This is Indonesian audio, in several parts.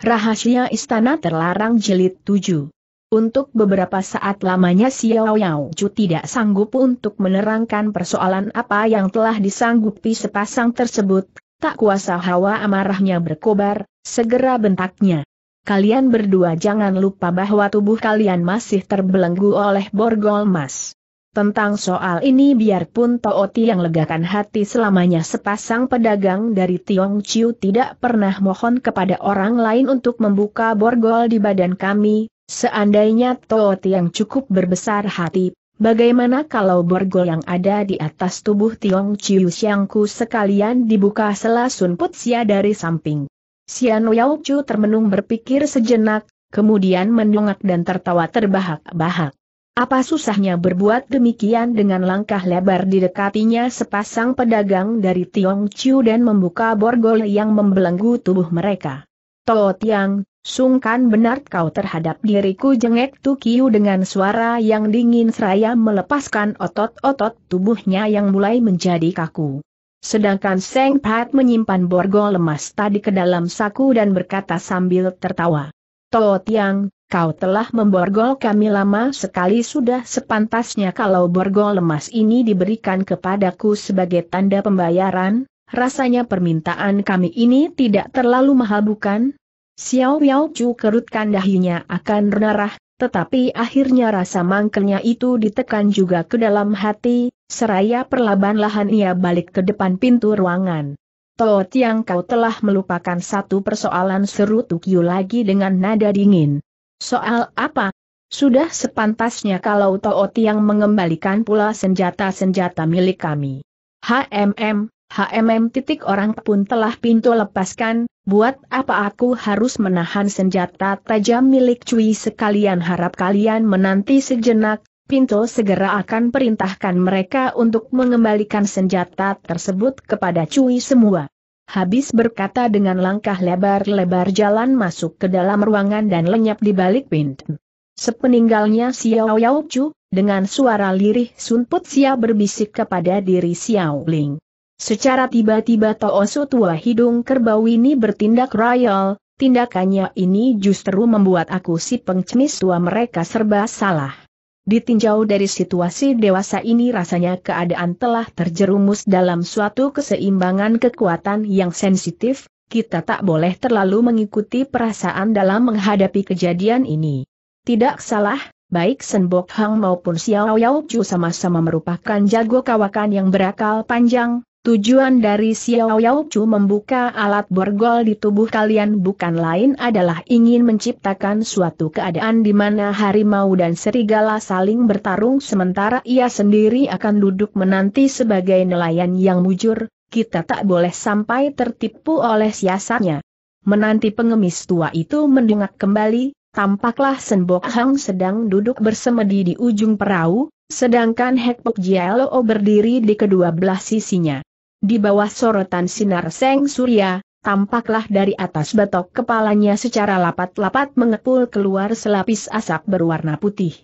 Rahasia Istana Terlarang Jelit 7 Untuk beberapa saat lamanya Xiao Yao Chu tidak sanggup untuk menerangkan persoalan apa yang telah disanggupi sepasang tersebut, tak kuasa hawa amarahnya berkobar, segera bentaknya. Kalian berdua jangan lupa bahwa tubuh kalian masih terbelenggu oleh borgol emas. Tentang soal ini biarpun Tooti yang legakan hati selamanya sepasang pedagang dari Tiong Chiu tidak pernah mohon kepada orang lain untuk membuka borgol di badan kami, seandainya Tooti yang cukup berbesar hati, bagaimana kalau borgol yang ada di atas tubuh Tiong Chiu Siangku sekalian dibuka selasun sia dari samping. Sian Yao Chu termenung berpikir sejenak, kemudian mendongak dan tertawa terbahak-bahak. Apa susahnya berbuat demikian dengan langkah lebar didekatinya sepasang pedagang dari Tiong Chiu dan membuka borgol yang membelenggu tubuh mereka. Tao Tiang, sungkan benar kau terhadap diriku jengek Tukiu dengan suara yang dingin seraya melepaskan otot-otot tubuhnya yang mulai menjadi kaku. Sedangkan Seng Pat menyimpan borgol lemas tadi ke dalam saku dan berkata sambil tertawa. Tao Tiang, Kau telah memborgol kami lama sekali sudah sepantasnya kalau borgol emas ini diberikan kepadaku sebagai tanda pembayaran, rasanya permintaan kami ini tidak terlalu mahal bukan? Xiao Yao Chu kerutkan dahinya akan renarah, tetapi akhirnya rasa mangkelnya itu ditekan juga ke dalam hati, seraya perlahan-lahan ia balik ke depan pintu ruangan. Toot yang kau telah melupakan satu persoalan seru Tukyu lagi dengan nada dingin. Soal apa? Sudah sepantasnya kalau Toot yang mengembalikan pula senjata-senjata milik kami. HMM, HMM titik orang pun telah pintu lepaskan, buat apa aku harus menahan senjata tajam milik Cui sekalian harap kalian menanti sejenak, Pinto segera akan perintahkan mereka untuk mengembalikan senjata tersebut kepada Cui semua habis berkata dengan langkah lebar-lebar jalan masuk ke dalam ruangan dan lenyap di balik pintu. Sepeninggalnya Xiao Yao Chu, dengan suara lirih sunput Put Sia berbisik kepada diri Xiao Ling. Secara tiba-tiba Toosu tua hidung kerbau ini bertindak royal, tindakannya ini justru membuat aku si pengcemis tua mereka serba salah. Ditinjau dari situasi dewasa ini rasanya keadaan telah terjerumus dalam suatu keseimbangan kekuatan yang sensitif, kita tak boleh terlalu mengikuti perasaan dalam menghadapi kejadian ini. Tidak salah, baik Senbok Hang maupun Xiao Yao Chu sama-sama merupakan jago kawakan yang berakal panjang, Tujuan dari Xiao Yao Chu membuka alat borgol di tubuh kalian bukan lain adalah ingin menciptakan suatu keadaan di mana harimau dan serigala saling bertarung sementara ia sendiri akan duduk menanti sebagai nelayan yang mujur, kita tak boleh sampai tertipu oleh siasatnya. Menanti pengemis tua itu mendengak kembali, tampaklah Senbok Hang sedang duduk bersemedi di ujung perahu, sedangkan Hekpok Jialo berdiri di kedua belah sisinya. Di bawah sorotan sinar seng surya, tampaklah dari atas batok kepalanya secara lapat-lapat mengepul keluar selapis asap berwarna putih.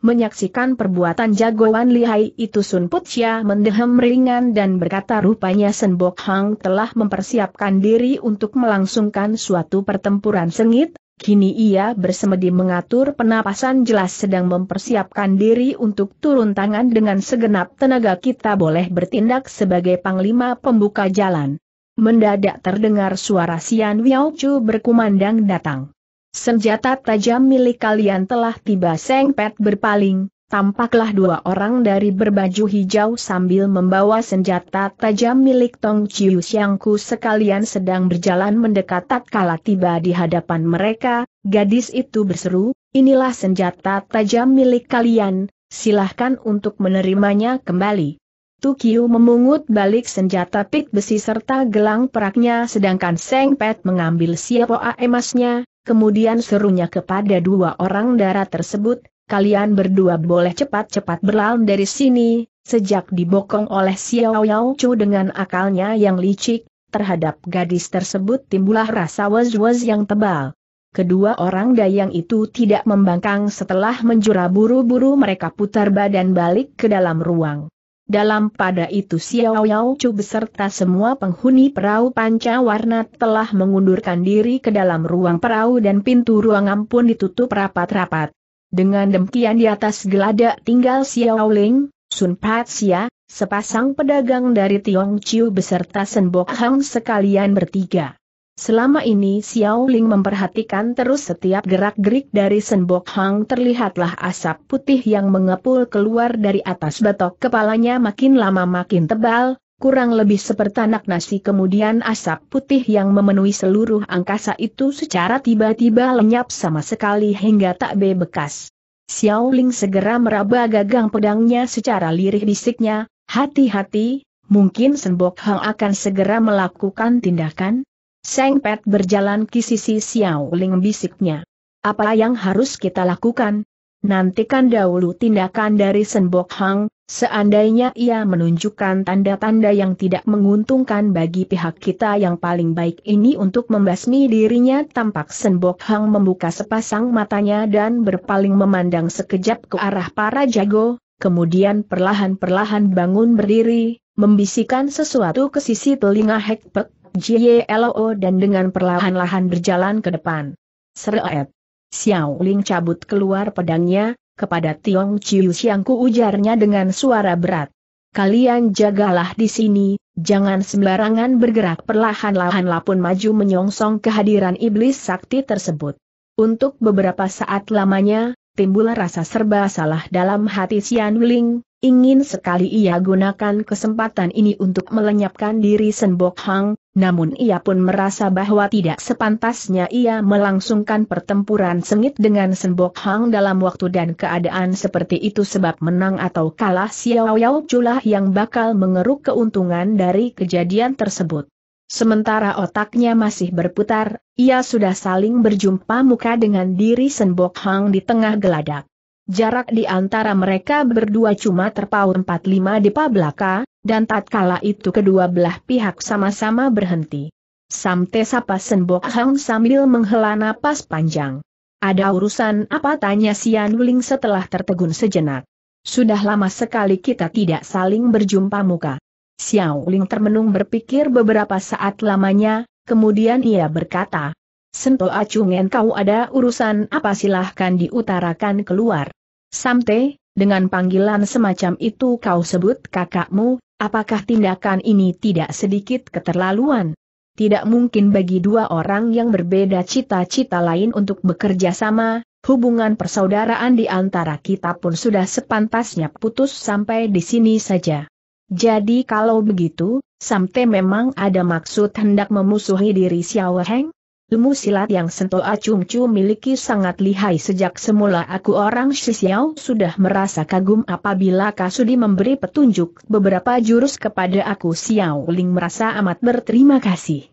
Menyaksikan perbuatan jagoan lihai itu Sun Putia mendehem ringan dan berkata rupanya Senbok Hang telah mempersiapkan diri untuk melangsungkan suatu pertempuran sengit, Kini ia bersemedi mengatur penapasan jelas sedang mempersiapkan diri untuk turun tangan dengan segenap tenaga kita boleh bertindak sebagai panglima pembuka jalan. Mendadak terdengar suara Sian Chu berkumandang datang. Senjata tajam milik kalian telah tiba Seng Pet berpaling, tampaklah dua orang dari berbaju hijau sambil membawa senjata tajam milik Tong Chiu Xiangku sekalian sedang berjalan mendekat Tak kala tiba di hadapan mereka, gadis itu berseru, inilah senjata tajam milik kalian, silahkan untuk menerimanya kembali. Tukiu memungut balik senjata pik besi serta gelang peraknya sedangkan Seng Pet mengambil siapa emasnya, kemudian serunya kepada dua orang darah tersebut, kalian berdua boleh cepat-cepat berlalu dari sini, sejak dibokong oleh Xiao Yao Chu dengan akalnya yang licik, terhadap gadis tersebut timbulah rasa was-was yang tebal. Kedua orang dayang itu tidak membangkang setelah menjura buru-buru mereka putar badan balik ke dalam ruang. Dalam pada itu Xiao Yao Chu beserta semua penghuni perahu panca warna telah mengundurkan diri ke dalam ruang perahu dan pintu ruangan pun ditutup rapat-rapat. Dengan demikian di atas geladak tinggal Xiao Ling, Sun Xia, sepasang pedagang dari Tiong Chiu beserta Bok Hang sekalian bertiga. Selama ini Xiao Ling memperhatikan terus setiap gerak-gerik dari Sen Bok Hang terlihatlah asap putih yang mengepul keluar dari atas batok kepalanya makin lama makin tebal, kurang lebih sepertanak nasi kemudian asap putih yang memenuhi seluruh angkasa itu secara tiba-tiba lenyap sama sekali hingga tak bebekas. Xiao Ling segera meraba gagang pedangnya secara lirih bisiknya, hati-hati, mungkin Senbok Hang akan segera melakukan tindakan? Seng Pet berjalan ke sisi Xiao Ling bisiknya. Apa yang harus kita lakukan? Nantikan dahulu tindakan dari Senbok Hang, Seandainya ia menunjukkan tanda-tanda yang tidak menguntungkan bagi pihak kita yang paling baik ini untuk membasmi dirinya tampak Senbok Hang membuka sepasang matanya dan berpaling memandang sekejap ke arah para jago, kemudian perlahan-perlahan bangun berdiri, membisikkan sesuatu ke sisi telinga Hekpek, Jello, dan dengan perlahan-lahan berjalan ke depan. Seret. Xiao Ling cabut keluar pedangnya, kepada Tiong Chiu siangku ujarnya dengan suara berat. Kalian jagalah di sini, jangan sembarangan bergerak perlahan-lahan pun maju menyongsong kehadiran iblis sakti tersebut. Untuk beberapa saat lamanya, timbul rasa serba salah dalam hati Xian Wuling. Ingin sekali ia gunakan kesempatan ini untuk melenyapkan diri Senbok Hang, namun ia pun merasa bahwa tidak sepantasnya ia melangsungkan pertempuran sengit dengan Senbok Hang dalam waktu dan keadaan seperti itu sebab menang atau kalah Xiao Yao Chulah yang bakal mengeruk keuntungan dari kejadian tersebut. Sementara otaknya masih berputar, ia sudah saling berjumpa muka dengan diri Senbok Hang di tengah geladak. Jarak di antara mereka berdua cuma terpaut 45 depa belaka, dan tatkala itu kedua belah pihak sama-sama berhenti. Samte sapa Senbok Hang sambil menghela napas panjang. Ada urusan apa tanya Sian Wuling setelah tertegun sejenak. Sudah lama sekali kita tidak saling berjumpa muka. Xiao Ling termenung berpikir beberapa saat lamanya, kemudian ia berkata, Sento Acungen kau ada urusan apa silahkan diutarakan keluar. Samte, dengan panggilan semacam itu kau sebut kakakmu, apakah tindakan ini tidak sedikit keterlaluan? Tidak mungkin bagi dua orang yang berbeda cita-cita lain untuk bekerja sama, hubungan persaudaraan di antara kita pun sudah sepantasnya putus sampai di sini saja. Jadi kalau begitu, Samte memang ada maksud hendak memusuhi diri Xiao Heng? Ilmu silat yang acung Acumcu miliki sangat lihai sejak semula aku orang Shisiao sudah merasa kagum apabila Kasudi memberi petunjuk beberapa jurus kepada aku Xiao Ling merasa amat berterima kasih.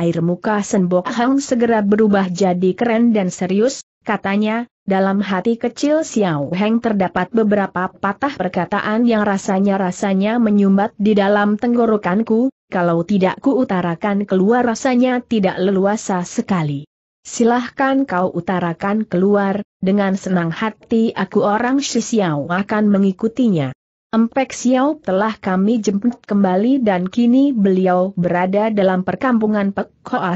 Air muka Senbok Hang segera berubah jadi keren dan serius, katanya, dalam hati kecil Xiao Heng terdapat beberapa patah perkataan yang rasanya-rasanya menyumbat di dalam tenggorokanku, kalau tidak ku utarakan keluar rasanya tidak leluasa sekali. Silahkan kau utarakan keluar, dengan senang hati aku orang si Xiao akan mengikutinya. Empek Xiao telah kami jemput kembali dan kini beliau berada dalam perkampungan Pek Hoa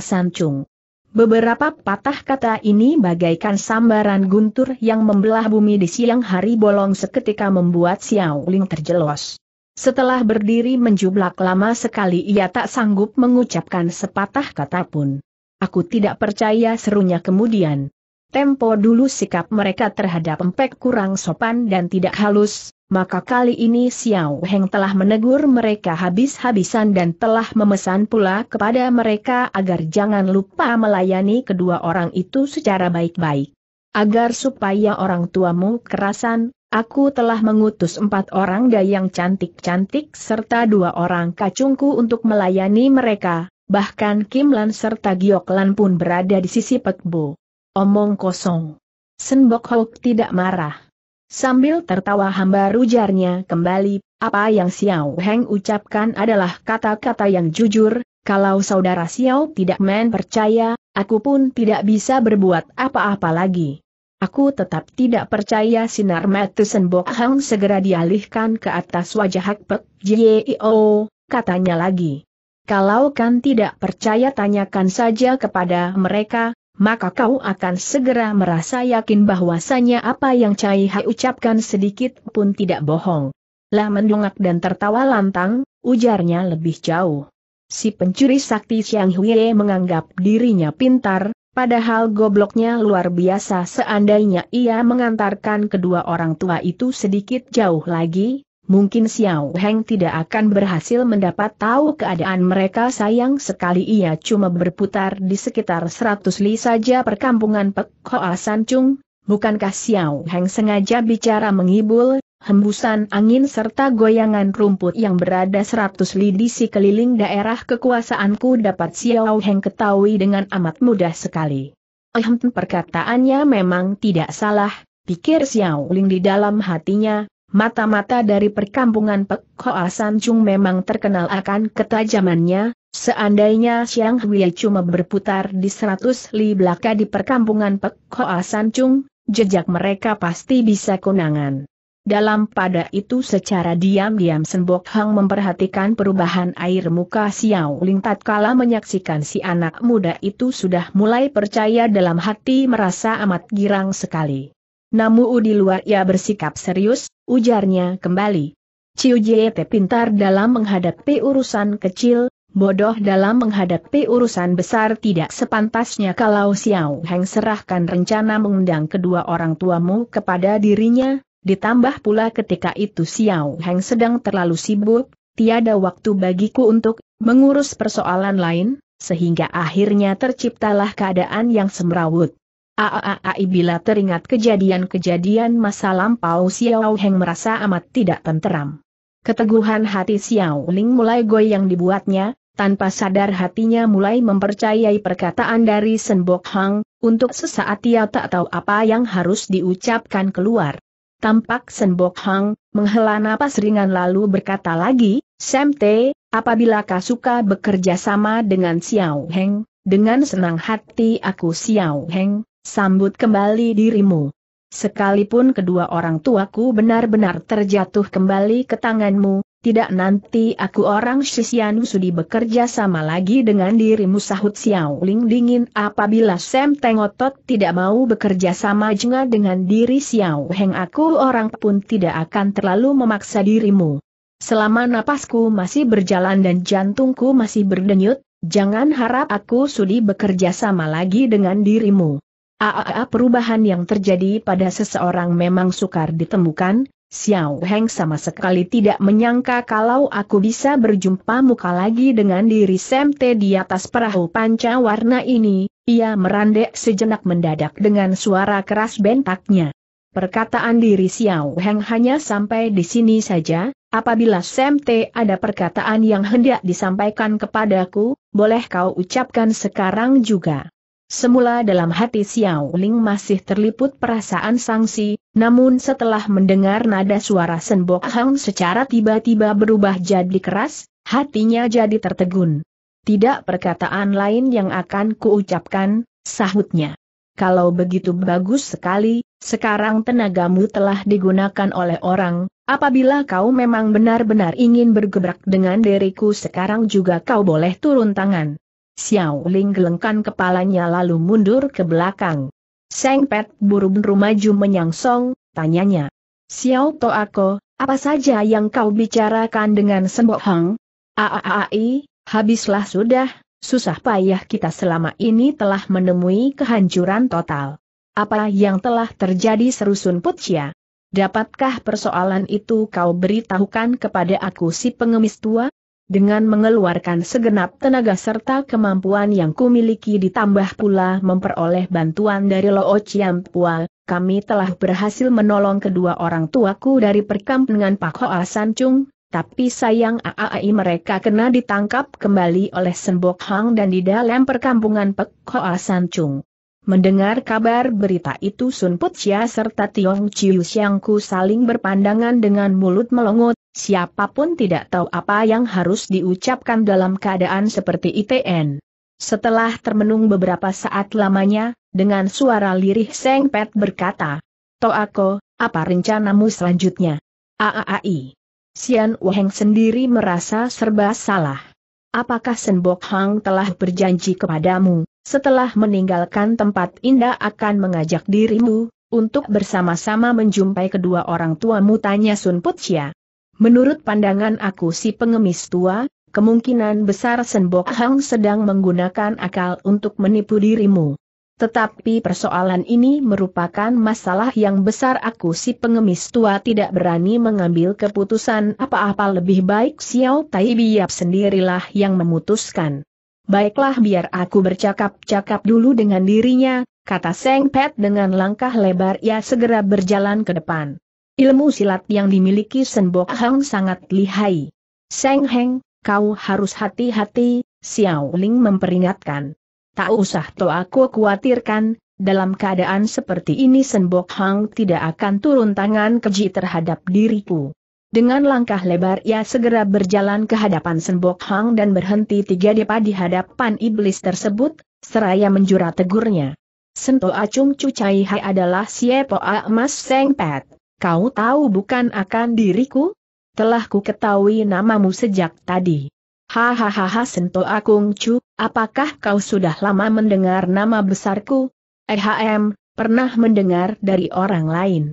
Beberapa patah kata ini bagaikan sambaran guntur yang membelah bumi di siang hari bolong seketika membuat Xiao Ling terjelos. Setelah berdiri menjublak lama sekali ia tak sanggup mengucapkan sepatah kata pun. Aku tidak percaya serunya kemudian. Tempo dulu sikap mereka terhadap empek kurang sopan dan tidak halus, maka kali ini Xiao Heng telah menegur mereka habis-habisan dan telah memesan pula kepada mereka agar jangan lupa melayani kedua orang itu secara baik-baik. Agar supaya orang tuamu kerasan, aku telah mengutus empat orang dayang cantik-cantik serta dua orang kacungku untuk melayani mereka, bahkan Kim Lan serta Giok Lan pun berada di sisi Pekbo. Omong kosong. Senbok Hok tidak marah. Sambil tertawa hambar ujarnya kembali, apa yang Xiao Heng ucapkan adalah kata-kata yang jujur, kalau saudara Xiao tidak main percaya, aku pun tidak bisa berbuat apa-apa lagi. Aku tetap tidak percaya sinar mata Senbok Hang segera dialihkan ke atas wajah Hak Pek Jio, katanya lagi. Kalau kan tidak percaya tanyakan saja kepada mereka, maka kau akan segera merasa yakin bahwasanya apa yang Cai Hai ucapkan sedikit pun tidak bohong. Lah mendongak dan tertawa lantang, ujarnya lebih jauh. Si pencuri sakti Xiang Huye menganggap dirinya pintar, padahal gobloknya luar biasa seandainya ia mengantarkan kedua orang tua itu sedikit jauh lagi, mungkin Xiao Heng tidak akan berhasil mendapat tahu keadaan mereka sayang sekali ia cuma berputar di sekitar 100 li saja perkampungan Pek Hoa San Chung, bukankah Xiao Heng sengaja bicara mengibul, hembusan angin serta goyangan rumput yang berada 100 li di sekeliling daerah kekuasaanku dapat Xiao Heng ketahui dengan amat mudah sekali. Ehem perkataannya memang tidak salah, pikir Xiao Ling di dalam hatinya, Mata-mata dari perkampungan Pek Hoa Chung memang terkenal akan ketajamannya, seandainya Siang Huia cuma berputar di 100 li belaka di perkampungan Pek Hoa Chung, jejak mereka pasti bisa kunangan. Dalam pada itu secara diam-diam Senbok Hang memperhatikan perubahan air muka Xiao Ling tatkala menyaksikan si anak muda itu sudah mulai percaya dalam hati merasa amat girang sekali. Namu di luar ia bersikap serius, ujarnya kembali. Ciu Jiete pintar dalam menghadapi urusan kecil, bodoh dalam menghadapi urusan besar tidak sepantasnya kalau Xiao Heng serahkan rencana mengundang kedua orang tuamu kepada dirinya, ditambah pula ketika itu Xiao Heng sedang terlalu sibuk, tiada waktu bagiku untuk mengurus persoalan lain, sehingga akhirnya terciptalah keadaan yang semrawut. Aaai bila teringat kejadian-kejadian masa lampau Xiao Heng merasa amat tidak tenteram. Keteguhan hati Xiao Ling mulai goyang dibuatnya, tanpa sadar hatinya mulai mempercayai perkataan dari Senbok Hang, untuk sesaat ia tak tahu apa yang harus diucapkan keluar. Tampak Senbok Hang, menghela napas ringan lalu berkata lagi, Sam T, apabila kau suka bekerja sama dengan Xiao Heng, dengan senang hati aku Xiao Heng, Sambut kembali dirimu. Sekalipun kedua orang tuaku benar-benar terjatuh kembali ke tanganmu, tidak nanti aku orang Shisian Sudi bekerja sama lagi dengan dirimu sahut Xiao Ling dingin apabila Sam Tengotot tidak mau bekerja sama juga dengan diri Xiao Heng aku orang pun tidak akan terlalu memaksa dirimu. Selama napasku masih berjalan dan jantungku masih berdenyut, jangan harap aku Sudi bekerja sama lagi dengan dirimu. AAA perubahan yang terjadi pada seseorang memang sukar ditemukan, Xiao Heng sama sekali tidak menyangka kalau aku bisa berjumpa muka lagi dengan diri Semte di atas perahu panca warna ini, ia merandek sejenak mendadak dengan suara keras bentaknya. Perkataan diri Xiao Heng hanya sampai di sini saja, apabila Semte ada perkataan yang hendak disampaikan kepadaku, boleh kau ucapkan sekarang juga. Semula dalam hati Xiao Ling masih terliput perasaan sangsi, namun setelah mendengar nada suara Senbok Hang secara tiba-tiba berubah jadi keras, hatinya jadi tertegun. Tidak perkataan lain yang akan kuucapkan, sahutnya. Kalau begitu bagus sekali, sekarang tenagamu telah digunakan oleh orang, apabila kau memang benar-benar ingin bergebrak dengan diriku sekarang juga kau boleh turun tangan. Xiao Ling gelengkan kepalanya lalu mundur ke belakang. Seng Pet buru-buru maju menyangsong, tanyanya. Xiao To Ako, apa saja yang kau bicarakan dengan Sembok Hang? Aaai, habislah sudah, susah payah kita selama ini telah menemui kehancuran total. Apa yang telah terjadi serusun Putsia? Dapatkah persoalan itu kau beritahukan kepada aku si pengemis tua? dengan mengeluarkan segenap tenaga serta kemampuan yang kumiliki ditambah pula memperoleh bantuan dari Loo Chiam Pua, kami telah berhasil menolong kedua orang tuaku dari perkampungan Pak Hoa San Chung, tapi sayang AAI mereka kena ditangkap kembali oleh Senbok Hang dan di dalam perkampungan Pak Hoa San Chung. Mendengar kabar berita itu Sun Put Chia serta Tiong Chiu Siangku saling berpandangan dengan mulut melongot, Siapapun tidak tahu apa yang harus diucapkan dalam keadaan seperti ITN. Setelah termenung beberapa saat lamanya, dengan suara lirih Seng Pet berkata, Toako, apa rencanamu selanjutnya? AAAI. Sian Waheng sendiri merasa serba salah. Apakah Senbok Hang telah berjanji kepadamu, setelah meninggalkan tempat indah akan mengajak dirimu, untuk bersama-sama menjumpai kedua orang tuamu tanya Sun Putsia. Menurut pandangan aku si pengemis tua, kemungkinan besar Senbok Hang sedang menggunakan akal untuk menipu dirimu. Tetapi persoalan ini merupakan masalah yang besar aku si pengemis tua tidak berani mengambil keputusan apa-apa lebih baik Xiao Tai Biap sendirilah yang memutuskan. Baiklah biar aku bercakap-cakap dulu dengan dirinya, kata Seng Pet dengan langkah lebar ia segera berjalan ke depan. Ilmu silat yang dimiliki Senbok Hang sangat lihai. Seng Heng, kau harus hati-hati, Xiao Ling memperingatkan. Tak usah to aku khawatirkan, dalam keadaan seperti ini Senbok Hang tidak akan turun tangan keji terhadap diriku. Dengan langkah lebar ia segera berjalan ke hadapan Senbok Hang dan berhenti tiga depa di hadapan iblis tersebut, seraya menjura tegurnya. Sentuh acung cucai Hai adalah Siepo emas Seng Pet. Kau tahu bukan akan diriku? Telah ku ketahui namamu sejak tadi. Hahaha Sento Akung cu, apakah kau sudah lama mendengar nama besarku? EHM, pernah mendengar dari orang lain.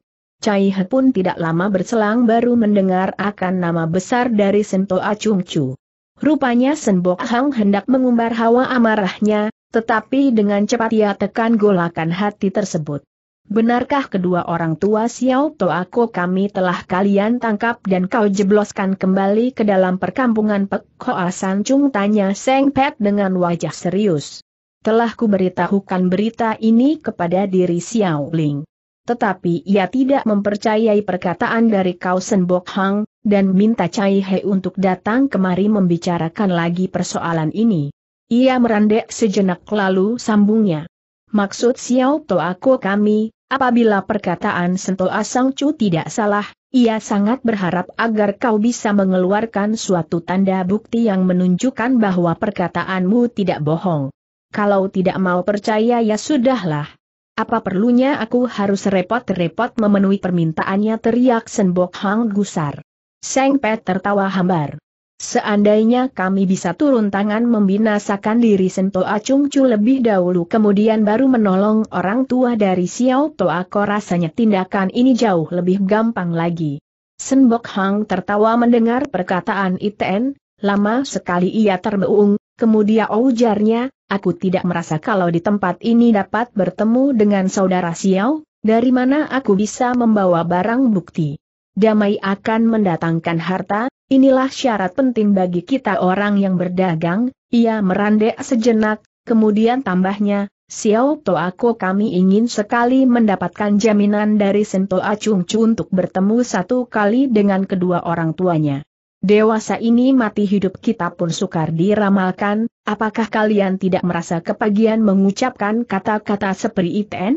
Cai He pun tidak lama berselang baru mendengar akan nama besar dari Sento Acung Cu. Rupanya Senbok Hang hendak mengumbar hawa amarahnya, tetapi dengan cepat ia tekan golakan hati tersebut. Benarkah kedua orang tua Xiao Toako kami telah kalian tangkap dan kau jebloskan kembali ke dalam perkampungan Pek Hoa Chung tanya Seng Pet dengan wajah serius. Telah kuberitahukan berita ini kepada diri Xiao Ling. Tetapi ia tidak mempercayai perkataan dari kau Senbok Hang, dan minta Cai He untuk datang kemari membicarakan lagi persoalan ini. Ia merandek sejenak lalu sambungnya. Maksud Xiao Toako kami, Apabila perkataan Sento Asang Cu tidak salah, ia sangat berharap agar kau bisa mengeluarkan suatu tanda bukti yang menunjukkan bahwa perkataanmu tidak bohong. Kalau tidak mau percaya ya sudahlah. Apa perlunya aku harus repot-repot memenuhi permintaannya teriak Senbok Hang Gusar. Seng Pet tertawa hambar. Seandainya kami bisa turun tangan membinasakan diri Sento Acung Chu lebih dahulu kemudian baru menolong orang tua dari Xiao Toako rasanya tindakan ini jauh lebih gampang lagi. Senbok Hang tertawa mendengar perkataan Iten, lama sekali ia terbeung, kemudian ujarnya, aku tidak merasa kalau di tempat ini dapat bertemu dengan saudara Xiao, dari mana aku bisa membawa barang bukti damai akan mendatangkan harta, inilah syarat penting bagi kita orang yang berdagang, ia merandek sejenak, kemudian tambahnya, Xiao Toako kami ingin sekali mendapatkan jaminan dari Sento Chu untuk bertemu satu kali dengan kedua orang tuanya. Dewasa ini mati hidup kita pun sukar diramalkan, apakah kalian tidak merasa kepagian mengucapkan kata-kata seperti iten?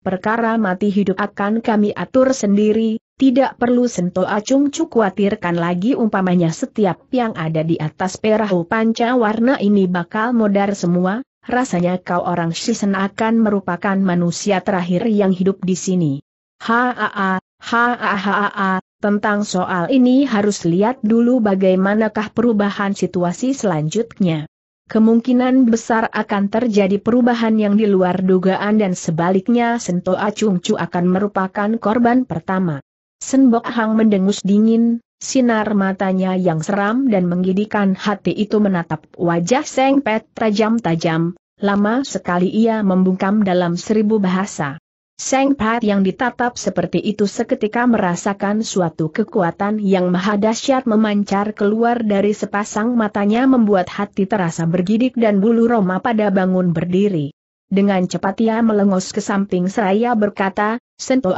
Perkara mati hidup akan kami atur sendiri, tidak perlu sentuh Acung Cu khawatirkan lagi umpamanya setiap yang ada di atas perahu panca warna ini bakal modar semua, rasanya kau orang Shisen akan merupakan manusia terakhir yang hidup di sini. Haa, haa, haa, tentang soal ini harus lihat dulu bagaimanakah perubahan situasi selanjutnya. Kemungkinan besar akan terjadi perubahan yang di luar dugaan dan sebaliknya sentuh Acung Cu akan merupakan korban pertama. Senbok Hang mendengus dingin, sinar matanya yang seram dan menggidikan hati itu menatap wajah Seng Pet tajam-tajam, lama sekali ia membungkam dalam seribu bahasa. Seng Pat yang ditatap seperti itu seketika merasakan suatu kekuatan yang maha dahsyat memancar keluar dari sepasang matanya membuat hati terasa bergidik dan bulu roma pada bangun berdiri. Dengan cepat ia melengos ke samping seraya berkata, Sento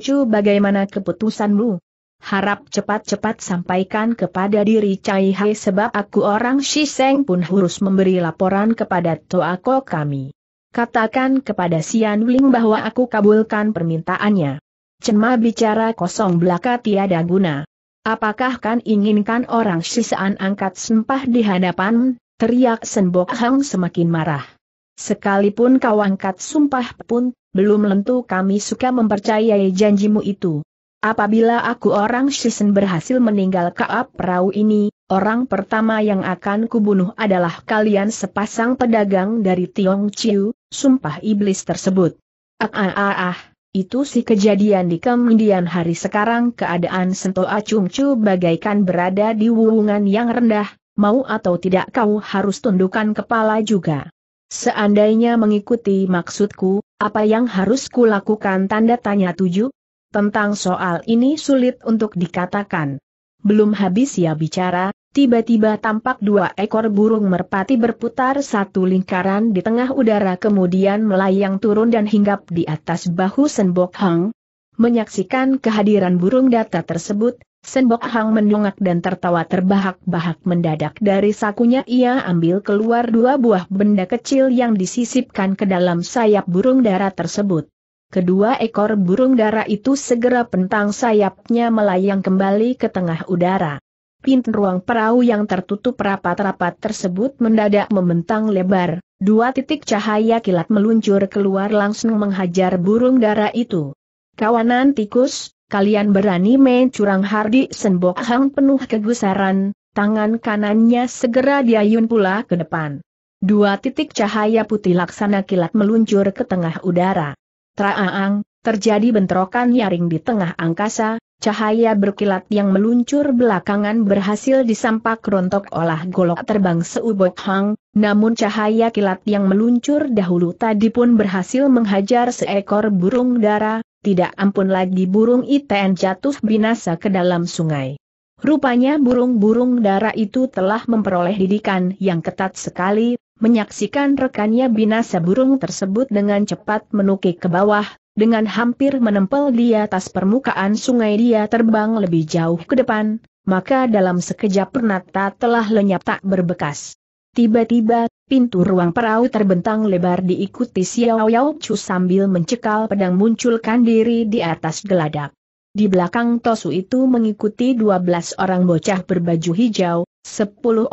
Chu bagaimana keputusanmu? Harap cepat-cepat sampaikan kepada diri Cai Hai sebab aku orang Shiseng pun harus memberi laporan kepada Toako kami. Katakan kepada Sian Wing bahwa aku kabulkan permintaannya. Cema bicara kosong belaka tiada guna. Apakah kan inginkan orang Shisean angkat sempah di hadapan? Teriak Senbok Hang semakin marah. Sekalipun kau angkat sumpah pun, belum tentu kami suka mempercayai janjimu itu. Apabila aku orang Shisen berhasil meninggal kaap perahu ini, orang pertama yang akan kubunuh adalah kalian sepasang pedagang dari Tiong Chiu, sumpah iblis tersebut. Ah ah ah ah, itu si kejadian di kemudian hari sekarang keadaan Sento Acung Chu bagaikan berada di wuungan yang rendah, mau atau tidak kau harus tundukkan kepala juga. Seandainya mengikuti maksudku, apa yang harus kulakukan tanda tanya tujuh? Tentang soal ini sulit untuk dikatakan. Belum habis ya bicara, tiba-tiba tampak dua ekor burung merpati berputar satu lingkaran di tengah udara kemudian melayang turun dan hinggap di atas bahu Senbok Hang. Menyaksikan kehadiran burung data tersebut, Senbok Hang mendongak dan tertawa terbahak-bahak mendadak dari sakunya ia ambil keluar dua buah benda kecil yang disisipkan ke dalam sayap burung dara tersebut. Kedua ekor burung dara itu segera pentang sayapnya melayang kembali ke tengah udara. Pintu ruang perahu yang tertutup rapat-rapat tersebut mendadak membentang lebar, dua titik cahaya kilat meluncur keluar langsung menghajar burung dara itu. Kawanan tikus, kalian berani main curang Hardi Senbok Hang penuh kegusaran, tangan kanannya segera diayun pula ke depan. Dua titik cahaya putih laksana kilat meluncur ke tengah udara. Traaang, terjadi bentrokan nyaring di tengah angkasa, cahaya berkilat yang meluncur belakangan berhasil disampak rontok oleh golok terbang seubok hang, namun cahaya kilat yang meluncur dahulu tadi pun berhasil menghajar seekor burung dara, tidak ampun lagi burung iten jatuh binasa ke dalam sungai. Rupanya burung-burung darah itu telah memperoleh didikan yang ketat sekali, menyaksikan rekannya binasa burung tersebut dengan cepat menukik ke bawah, dengan hampir menempel di atas permukaan sungai dia terbang lebih jauh ke depan, maka dalam sekejap pernata telah lenyap tak berbekas. Tiba-tiba, Pintu ruang perahu terbentang lebar diikuti Xiao Yao Chu sambil mencekal pedang munculkan diri di atas geladak. Di belakang Tosu itu mengikuti 12 orang bocah berbaju hijau, 10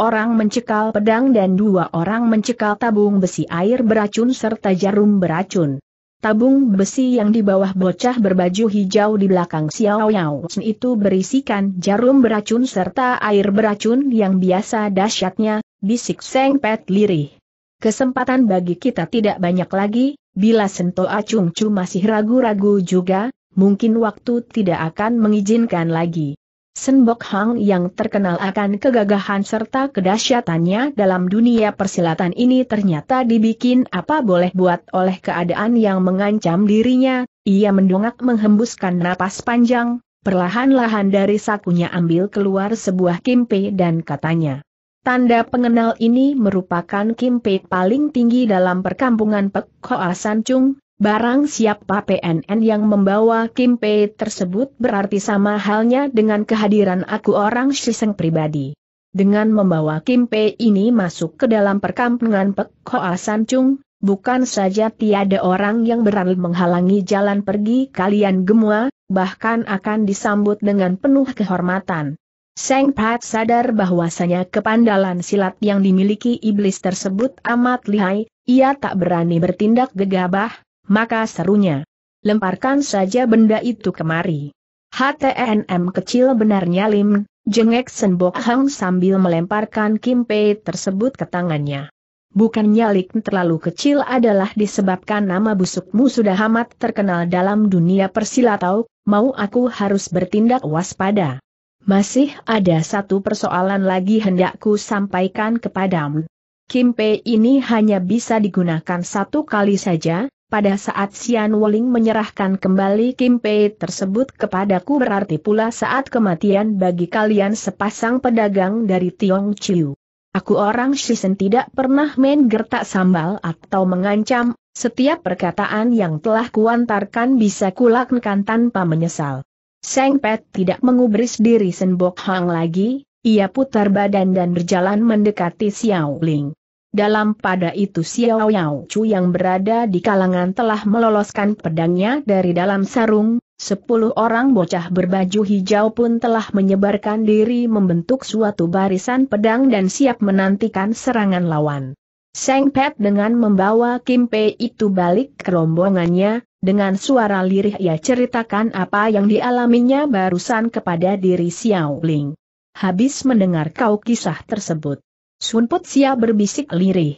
orang mencekal pedang dan dua orang mencekal tabung besi air beracun serta jarum beracun. Tabung besi yang di bawah bocah berbaju hijau di belakang Xiao Yao itu berisikan jarum beracun serta air beracun yang biasa dahsyatnya, bisik Seng Pet lirih. Kesempatan bagi kita tidak banyak lagi, bila Sento Acung cuma masih ragu-ragu juga, mungkin waktu tidak akan mengizinkan lagi. Senbok Hang yang terkenal akan kegagahan serta kedahsyatannya dalam dunia persilatan ini ternyata dibikin apa boleh buat oleh keadaan yang mengancam dirinya, ia mendongak menghembuskan napas panjang, perlahan-lahan dari sakunya ambil keluar sebuah kimpe dan katanya. Tanda pengenal ini merupakan kimpe paling tinggi dalam perkampungan Pek Hoa San Chung, Barang siapa PNN yang membawa Kim Pei tersebut berarti sama halnya dengan kehadiran aku orang Shiseng pribadi. Dengan membawa Kim Pei ini masuk ke dalam perkampungan Pek Hoa San Chung, bukan saja tiada orang yang berani menghalangi jalan pergi kalian gemua, bahkan akan disambut dengan penuh kehormatan. Seng Pat sadar bahwasanya kepandalan silat yang dimiliki iblis tersebut amat lihai, ia tak berani bertindak gegabah, maka serunya. Lemparkan saja benda itu kemari. HTNM kecil benarnya Lim, jengek Senbok Hang sambil melemparkan kimpe tersebut ke tangannya. Bukannya Lik terlalu kecil adalah disebabkan nama busukmu sudah amat terkenal dalam dunia persilatau, mau aku harus bertindak waspada. Masih ada satu persoalan lagi hendakku sampaikan kepadamu. Kimpe ini hanya bisa digunakan satu kali saja, pada saat Xian Wuling menyerahkan kembali Kim Pei tersebut kepadaku berarti pula saat kematian bagi kalian sepasang pedagang dari Tiong Chiu. Aku orang Shisen tidak pernah main gertak sambal atau mengancam, setiap perkataan yang telah kuantarkan bisa kulaknkan tanpa menyesal. Seng Pet tidak mengubris diri Senbok Hang lagi, ia putar badan dan berjalan mendekati Xiao Ling. Dalam pada itu Xiao Yao Chu yang berada di kalangan telah meloloskan pedangnya dari dalam sarung, sepuluh orang bocah berbaju hijau pun telah menyebarkan diri membentuk suatu barisan pedang dan siap menantikan serangan lawan. Seng Pet dengan membawa Kim Pei itu balik ke rombongannya, dengan suara lirih ia ceritakan apa yang dialaminya barusan kepada diri Xiao Ling. Habis mendengar kau kisah tersebut. Sun Sia berbisik lirih.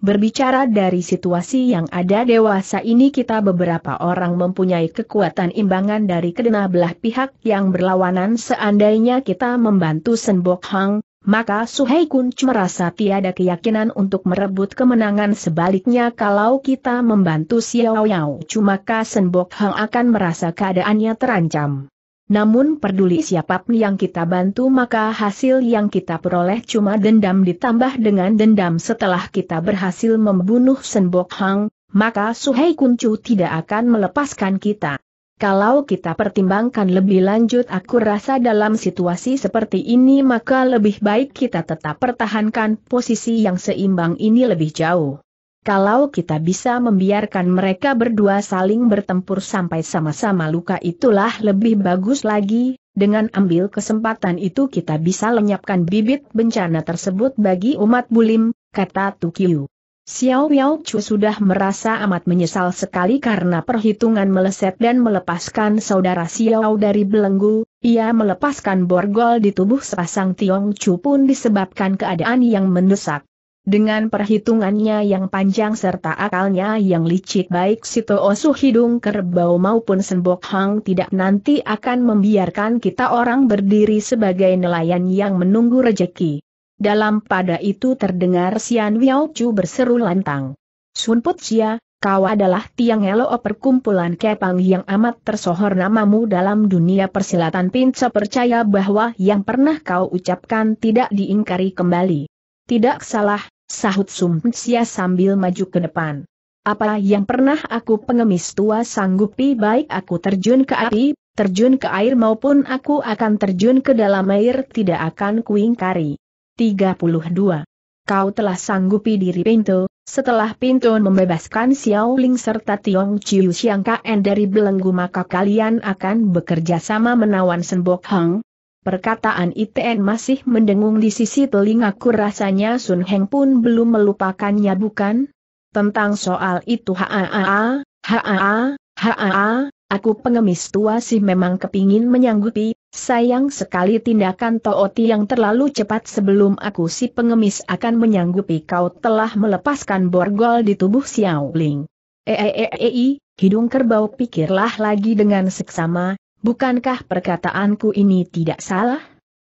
Berbicara dari situasi yang ada dewasa ini kita beberapa orang mempunyai kekuatan imbangan dari kedua belah pihak yang berlawanan seandainya kita membantu Senbok Hang, maka Suhei Kun merasa tiada keyakinan untuk merebut kemenangan sebaliknya kalau kita membantu Xiao Yao cuma Senbok Hang akan merasa keadaannya terancam. Namun peduli siapapun yang kita bantu maka hasil yang kita peroleh cuma dendam ditambah dengan dendam setelah kita berhasil membunuh Senbok Hang, maka Suhei Kuncu tidak akan melepaskan kita. Kalau kita pertimbangkan lebih lanjut aku rasa dalam situasi seperti ini maka lebih baik kita tetap pertahankan posisi yang seimbang ini lebih jauh. Kalau kita bisa membiarkan mereka berdua saling bertempur sampai sama-sama luka itulah lebih bagus lagi, dengan ambil kesempatan itu kita bisa lenyapkan bibit bencana tersebut bagi umat bulim, kata Tukiu. Xiao Yao Chu sudah merasa amat menyesal sekali karena perhitungan meleset dan melepaskan saudara Xiao dari belenggu, ia melepaskan borgol di tubuh sepasang Tiong Chu pun disebabkan keadaan yang mendesak. Dengan perhitungannya yang panjang serta akalnya yang licik baik Sito Osu Hidung Kerbau maupun Senbok Hang tidak nanti akan membiarkan kita orang berdiri sebagai nelayan yang menunggu rejeki. Dalam pada itu terdengar Sian Wiao Chu berseru lantang. Sun Put Sia, kau adalah tiang elo perkumpulan kepang yang amat tersohor namamu dalam dunia persilatan pinca percaya bahwa yang pernah kau ucapkan tidak diingkari kembali. Tidak salah, Sahut Sum Sia sambil maju ke depan. Apa yang pernah aku pengemis tua sanggupi baik aku terjun ke api, terjun ke air maupun aku akan terjun ke dalam air tidak akan kuingkari. 32. Kau telah sanggupi diri pintu, setelah pintu membebaskan Xiao Ling serta Tiong Chiu KN dari belenggu maka kalian akan bekerja sama menawan Senbok Hang, Perkataan ITN masih mendengung di sisi telingaku rasanya Sun Heng pun belum melupakannya bukan? Tentang soal itu haa, haa, haa, aku pengemis tua sih memang kepingin menyanggupi, sayang sekali tindakan Tooti yang terlalu cepat sebelum aku si pengemis akan menyanggupi kau telah melepaskan borgol di tubuh Xiao Ling. Eeeei, hidung kerbau pikirlah lagi dengan seksama, bukankah perkataanku ini tidak salah?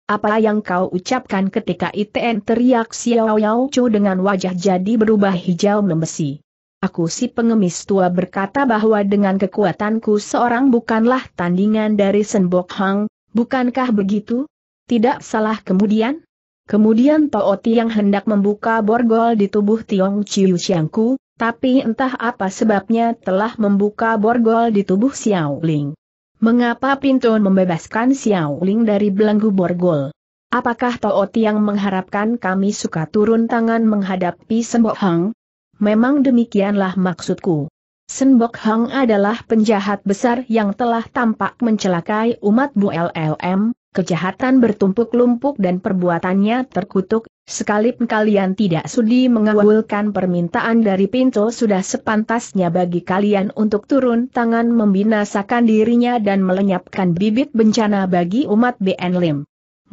Apa yang kau ucapkan ketika ITN teriak Xiao Yao Chu dengan wajah jadi berubah hijau membesi? Aku si pengemis tua berkata bahwa dengan kekuatanku seorang bukanlah tandingan dari Senbok Hang, bukankah begitu? Tidak salah kemudian? Kemudian Tooti yang hendak membuka borgol di tubuh Tiong Chiu Xiangku, tapi entah apa sebabnya telah membuka borgol di tubuh Xiao Ling. Mengapa Pintun membebaskan Xiao Ling dari belenggu borgol? Apakah Tao Tiang mengharapkan kami suka turun tangan menghadapi Sembok Hang? Memang demikianlah maksudku. Sembok Hang adalah penjahat besar yang telah tampak mencelakai umat Bu LLM, kejahatan bertumpuk lumpuk dan perbuatannya terkutuk, Sekalipun kalian tidak sudi mengabulkan permintaan dari Pinto sudah sepantasnya bagi kalian untuk turun tangan membinasakan dirinya dan melenyapkan bibit bencana bagi umat BN Lim.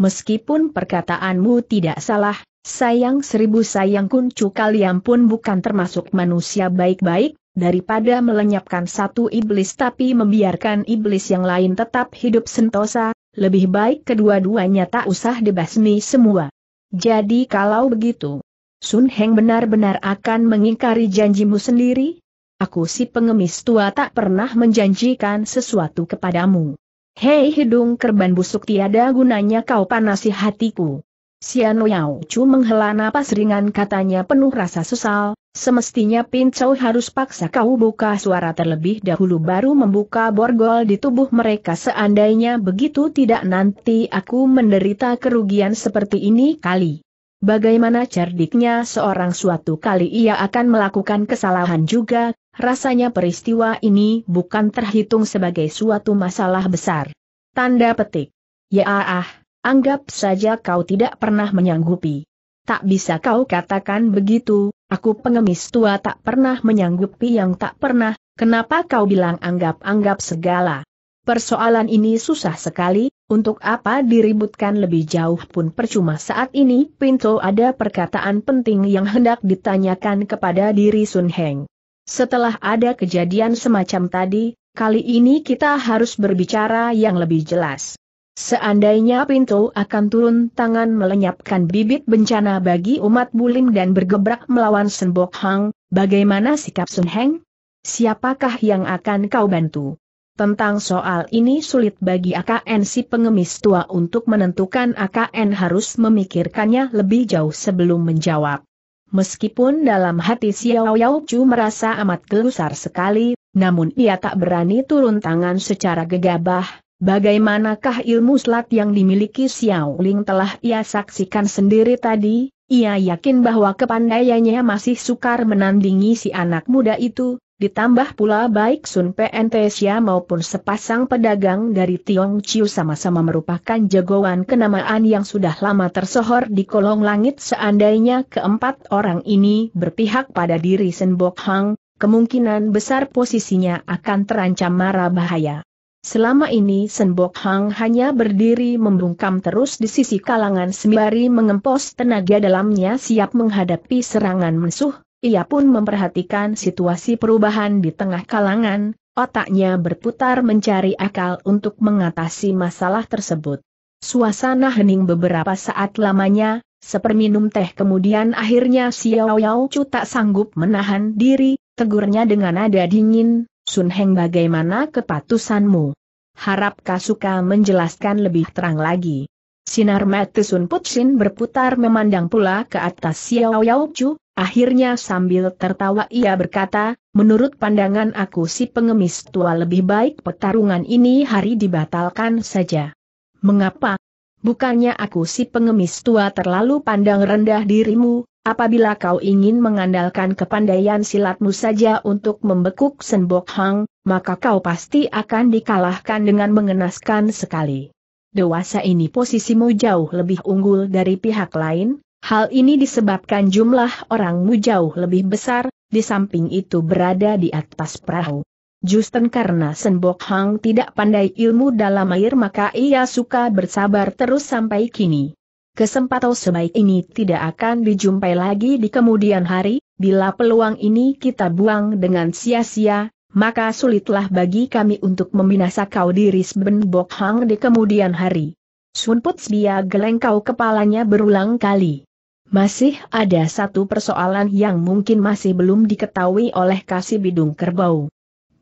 Meskipun perkataanmu tidak salah, sayang seribu sayang kuncu kalian pun bukan termasuk manusia baik-baik, daripada melenyapkan satu iblis tapi membiarkan iblis yang lain tetap hidup sentosa, lebih baik kedua-duanya tak usah dibasmi semua. Jadi kalau begitu, Sun Heng benar-benar akan mengingkari janjimu sendiri? Aku si pengemis tua tak pernah menjanjikan sesuatu kepadamu. Hei hidung kerban busuk tiada gunanya kau panasi hatiku. Sian Yao Chu menghela napas ringan katanya penuh rasa sesal, semestinya Pincau harus paksa kau buka suara terlebih dahulu baru membuka borgol di tubuh mereka seandainya begitu tidak nanti aku menderita kerugian seperti ini kali. Bagaimana cerdiknya seorang suatu kali ia akan melakukan kesalahan juga, rasanya peristiwa ini bukan terhitung sebagai suatu masalah besar. Tanda petik. Ya ah, ah Anggap saja kau tidak pernah menyanggupi. Tak bisa kau katakan begitu, aku pengemis tua tak pernah menyanggupi yang tak pernah, kenapa kau bilang anggap-anggap segala. Persoalan ini susah sekali, untuk apa diributkan lebih jauh pun percuma saat ini Pinto ada perkataan penting yang hendak ditanyakan kepada diri Sun Heng. Setelah ada kejadian semacam tadi, kali ini kita harus berbicara yang lebih jelas. Seandainya pintu akan turun tangan melenyapkan bibit bencana bagi umat bulim dan bergebrak melawan Senbok Hang, bagaimana sikap Sun Heng? Siapakah yang akan kau bantu? Tentang soal ini sulit bagi AKN si pengemis tua untuk menentukan AKN harus memikirkannya lebih jauh sebelum menjawab. Meskipun dalam hati Xiao Yao Chu merasa amat gelusar sekali, namun ia tak berani turun tangan secara gegabah, Bagaimanakah ilmu selat yang dimiliki Xiao Ling telah ia saksikan sendiri tadi, ia yakin bahwa kepandaiannya masih sukar menandingi si anak muda itu, ditambah pula baik Sun Pentesia maupun sepasang pedagang dari Tiong Chiu sama-sama merupakan jagoan kenamaan yang sudah lama tersohor di kolong langit seandainya keempat orang ini berpihak pada diri Sen Bok Hang, kemungkinan besar posisinya akan terancam marah bahaya. Selama ini Senbok Hang hanya berdiri membungkam terus di sisi kalangan sembari mengempos tenaga dalamnya siap menghadapi serangan musuh, ia pun memperhatikan situasi perubahan di tengah kalangan, otaknya berputar mencari akal untuk mengatasi masalah tersebut. Suasana hening beberapa saat lamanya, seperminum teh kemudian akhirnya Xiao Yao Chu tak sanggup menahan diri, tegurnya dengan nada dingin, Sun Heng bagaimana kepatusanmu? Harap Kasuka menjelaskan lebih terang lagi. Sinar mata Sun Putsin berputar memandang pula ke atas Xiao Yao Chu, akhirnya sambil tertawa ia berkata, menurut pandangan aku si pengemis tua lebih baik pertarungan ini hari dibatalkan saja. Mengapa? Bukannya aku si pengemis tua terlalu pandang rendah dirimu, Apabila kau ingin mengandalkan kepandaian silatmu saja untuk membekuk Senbok Hang, maka kau pasti akan dikalahkan dengan mengenaskan sekali. Dewasa ini posisimu jauh lebih unggul dari pihak lain, hal ini disebabkan jumlah orangmu jauh lebih besar, di samping itu berada di atas perahu. Justin karena Senbok Hang tidak pandai ilmu dalam air maka ia suka bersabar terus sampai kini kesempatan sebaik ini tidak akan dijumpai lagi di kemudian hari, bila peluang ini kita buang dengan sia-sia, maka sulitlah bagi kami untuk membinasa kau di Risben Bok di kemudian hari. Sun Putsbia kau kepalanya berulang kali. Masih ada satu persoalan yang mungkin masih belum diketahui oleh Kasih Bidung Kerbau.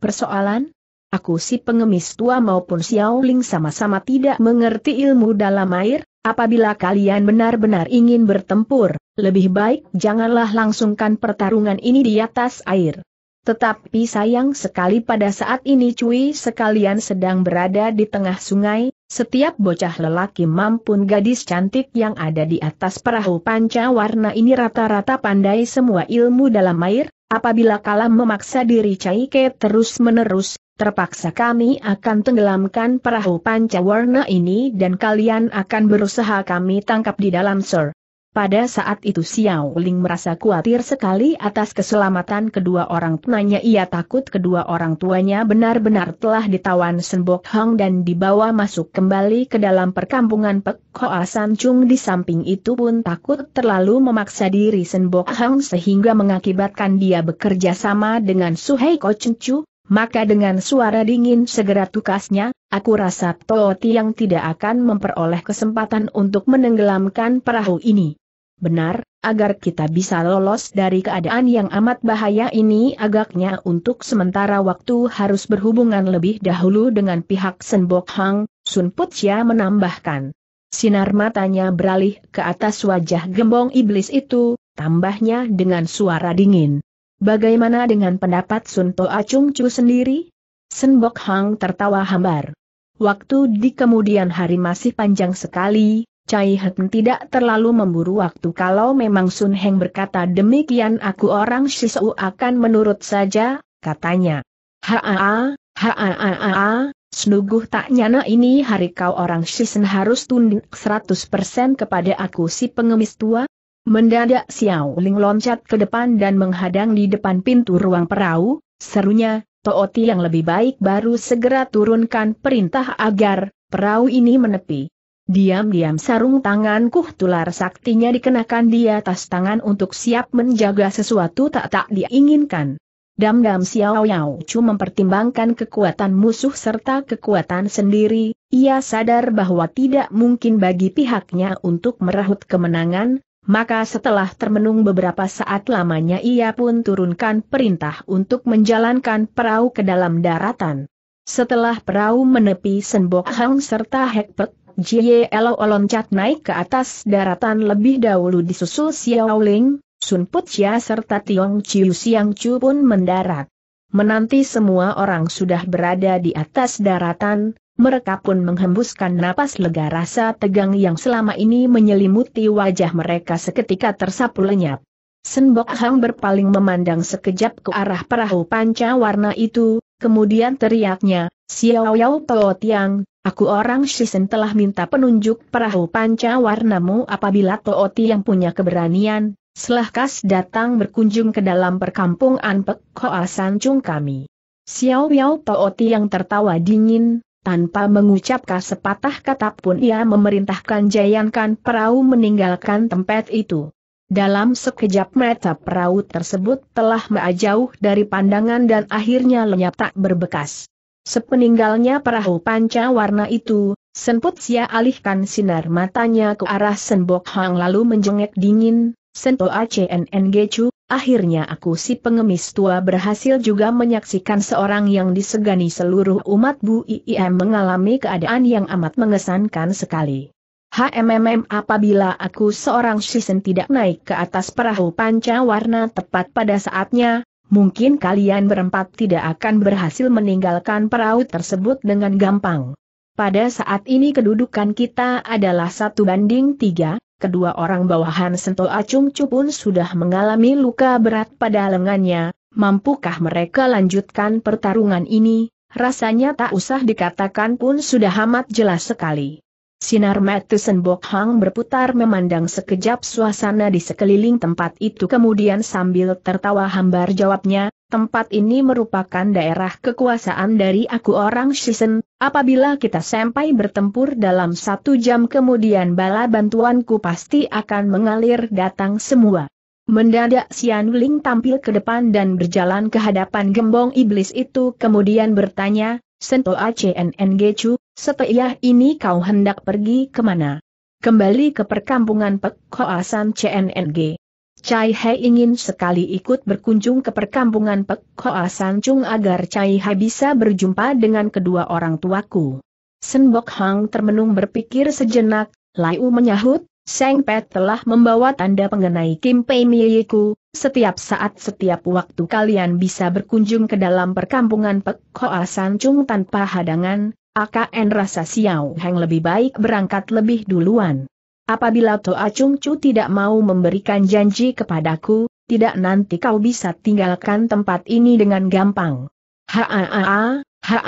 Persoalan? Aku si pengemis tua maupun Xiao Ling sama-sama tidak mengerti ilmu dalam air, Apabila kalian benar-benar ingin bertempur, lebih baik janganlah langsungkan pertarungan ini di atas air. Tetapi sayang sekali pada saat ini cuy sekalian sedang berada di tengah sungai, setiap bocah lelaki mampun gadis cantik yang ada di atas perahu panca warna ini rata-rata pandai semua ilmu dalam air, apabila kalah memaksa diri Cai Ke terus-menerus, terpaksa kami akan tenggelamkan perahu pancawarna ini dan kalian akan berusaha kami tangkap di dalam sir. Pada saat itu Xiao Ling merasa khawatir sekali atas keselamatan kedua orang tuanya. Ia takut kedua orang tuanya benar-benar telah ditawan Senbok Hang dan dibawa masuk kembali ke dalam perkampungan Pek Hoa San Chung. Di samping itu pun takut terlalu memaksa diri Senbok Hang sehingga mengakibatkan dia bekerja sama dengan Suhei Ko Cheng Chu, maka dengan suara dingin segera tukasnya, aku rasa Tooti yang tidak akan memperoleh kesempatan untuk menenggelamkan perahu ini. Benar, agar kita bisa lolos dari keadaan yang amat bahaya ini agaknya untuk sementara waktu harus berhubungan lebih dahulu dengan pihak Senbok Hang, Sun Putia menambahkan. Sinar matanya beralih ke atas wajah gembong iblis itu, tambahnya dengan suara dingin. Bagaimana dengan pendapat Sun To Acung Chu sendiri? Senbok Hang tertawa hambar. Waktu di kemudian hari masih panjang sekali, Cai Heng tidak terlalu memburu waktu kalau memang Sun Heng berkata demikian aku orang Shisou akan menurut saja, katanya. Haa, haa, senuguh tak nyana ini hari kau orang Shisen harus tunduk 100% kepada aku si pengemis tua? Mendadak Xiao Ling loncat ke depan dan menghadang di depan pintu ruang perahu, serunya, Tooti yang lebih baik baru segera turunkan perintah agar perahu ini menepi. Diam-diam sarung tangan tular saktinya dikenakan di atas tangan untuk siap menjaga sesuatu tak tak diinginkan. Dam-dam Xiao Yao Chu mempertimbangkan kekuatan musuh serta kekuatan sendiri, ia sadar bahwa tidak mungkin bagi pihaknya untuk merahut kemenangan, maka setelah termenung beberapa saat lamanya ia pun turunkan perintah untuk menjalankan perahu ke dalam daratan. Setelah perahu menepi Senbok Hang serta Hekpek, Jie Elo loncat naik ke atas daratan lebih dahulu disusul Xiao Ling, Sun Put serta Tiong Chiu Siang Chu pun mendarat. Menanti semua orang sudah berada di atas daratan, mereka pun menghembuskan napas lega rasa tegang yang selama ini menyelimuti wajah mereka seketika tersapu lenyap. Senbok Hang berpaling memandang sekejap ke arah perahu panca warna itu, kemudian teriaknya, Xiao Yao Tao Tiang, aku orang Shisen telah minta penunjuk perahu panca warnamu apabila Tao Tiang punya keberanian, setelah kas datang berkunjung ke dalam perkampungan Pek Hoa Sancung kami. Xiao Yao Tao Tiang tertawa dingin, tanpa mengucapkan sepatah kata pun ia memerintahkan Jayankan perahu meninggalkan tempat itu. Dalam sekejap mata perahu tersebut telah jauh dari pandangan dan akhirnya lenyap tak berbekas. Sepeninggalnya perahu panca warna itu, Senput Sia alihkan sinar matanya ke arah Senbok Hang lalu menjengek dingin, Sento ACNNG Chu, Akhirnya aku si pengemis tua berhasil juga menyaksikan seorang yang disegani seluruh umat Bu IIM mengalami keadaan yang amat mengesankan sekali. HMMM apabila aku seorang sisen tidak naik ke atas perahu panca warna tepat pada saatnya, mungkin kalian berempat tidak akan berhasil meninggalkan perahu tersebut dengan gampang. Pada saat ini kedudukan kita adalah satu banding tiga, kedua orang bawahan Sento Cu pun sudah mengalami luka berat pada lengannya, mampukah mereka lanjutkan pertarungan ini, rasanya tak usah dikatakan pun sudah amat jelas sekali. Sinar mata Senbok Hang berputar memandang sekejap suasana di sekeliling tempat itu kemudian sambil tertawa hambar jawabnya, tempat ini merupakan daerah kekuasaan dari aku orang Shisen, apabila kita sampai bertempur dalam satu jam kemudian bala bantuanku pasti akan mengalir datang semua. Mendadak Sian Ling tampil ke depan dan berjalan ke hadapan gembong iblis itu kemudian bertanya, Sento ACNNG Chu, setelah iya, ini kau hendak pergi kemana? Kembali ke perkampungan Pek Koasan CNNG. Cai He ingin sekali ikut berkunjung ke perkampungan Pek Koasan Chung agar Cai He bisa berjumpa dengan kedua orang tuaku. Senbok Hang termenung berpikir sejenak, Lai U menyahut, Seng Pet telah membawa tanda pengenai Kim Pei Mieku, setiap saat setiap waktu kalian bisa berkunjung ke dalam perkampungan Pek Hoa Sancung tanpa hadangan, AKN rasa Xiao Heng lebih baik berangkat lebih duluan. Apabila Toa Chung Chu tidak mau memberikan janji kepadaku, tidak nanti kau bisa tinggalkan tempat ini dengan gampang. Haa, haa,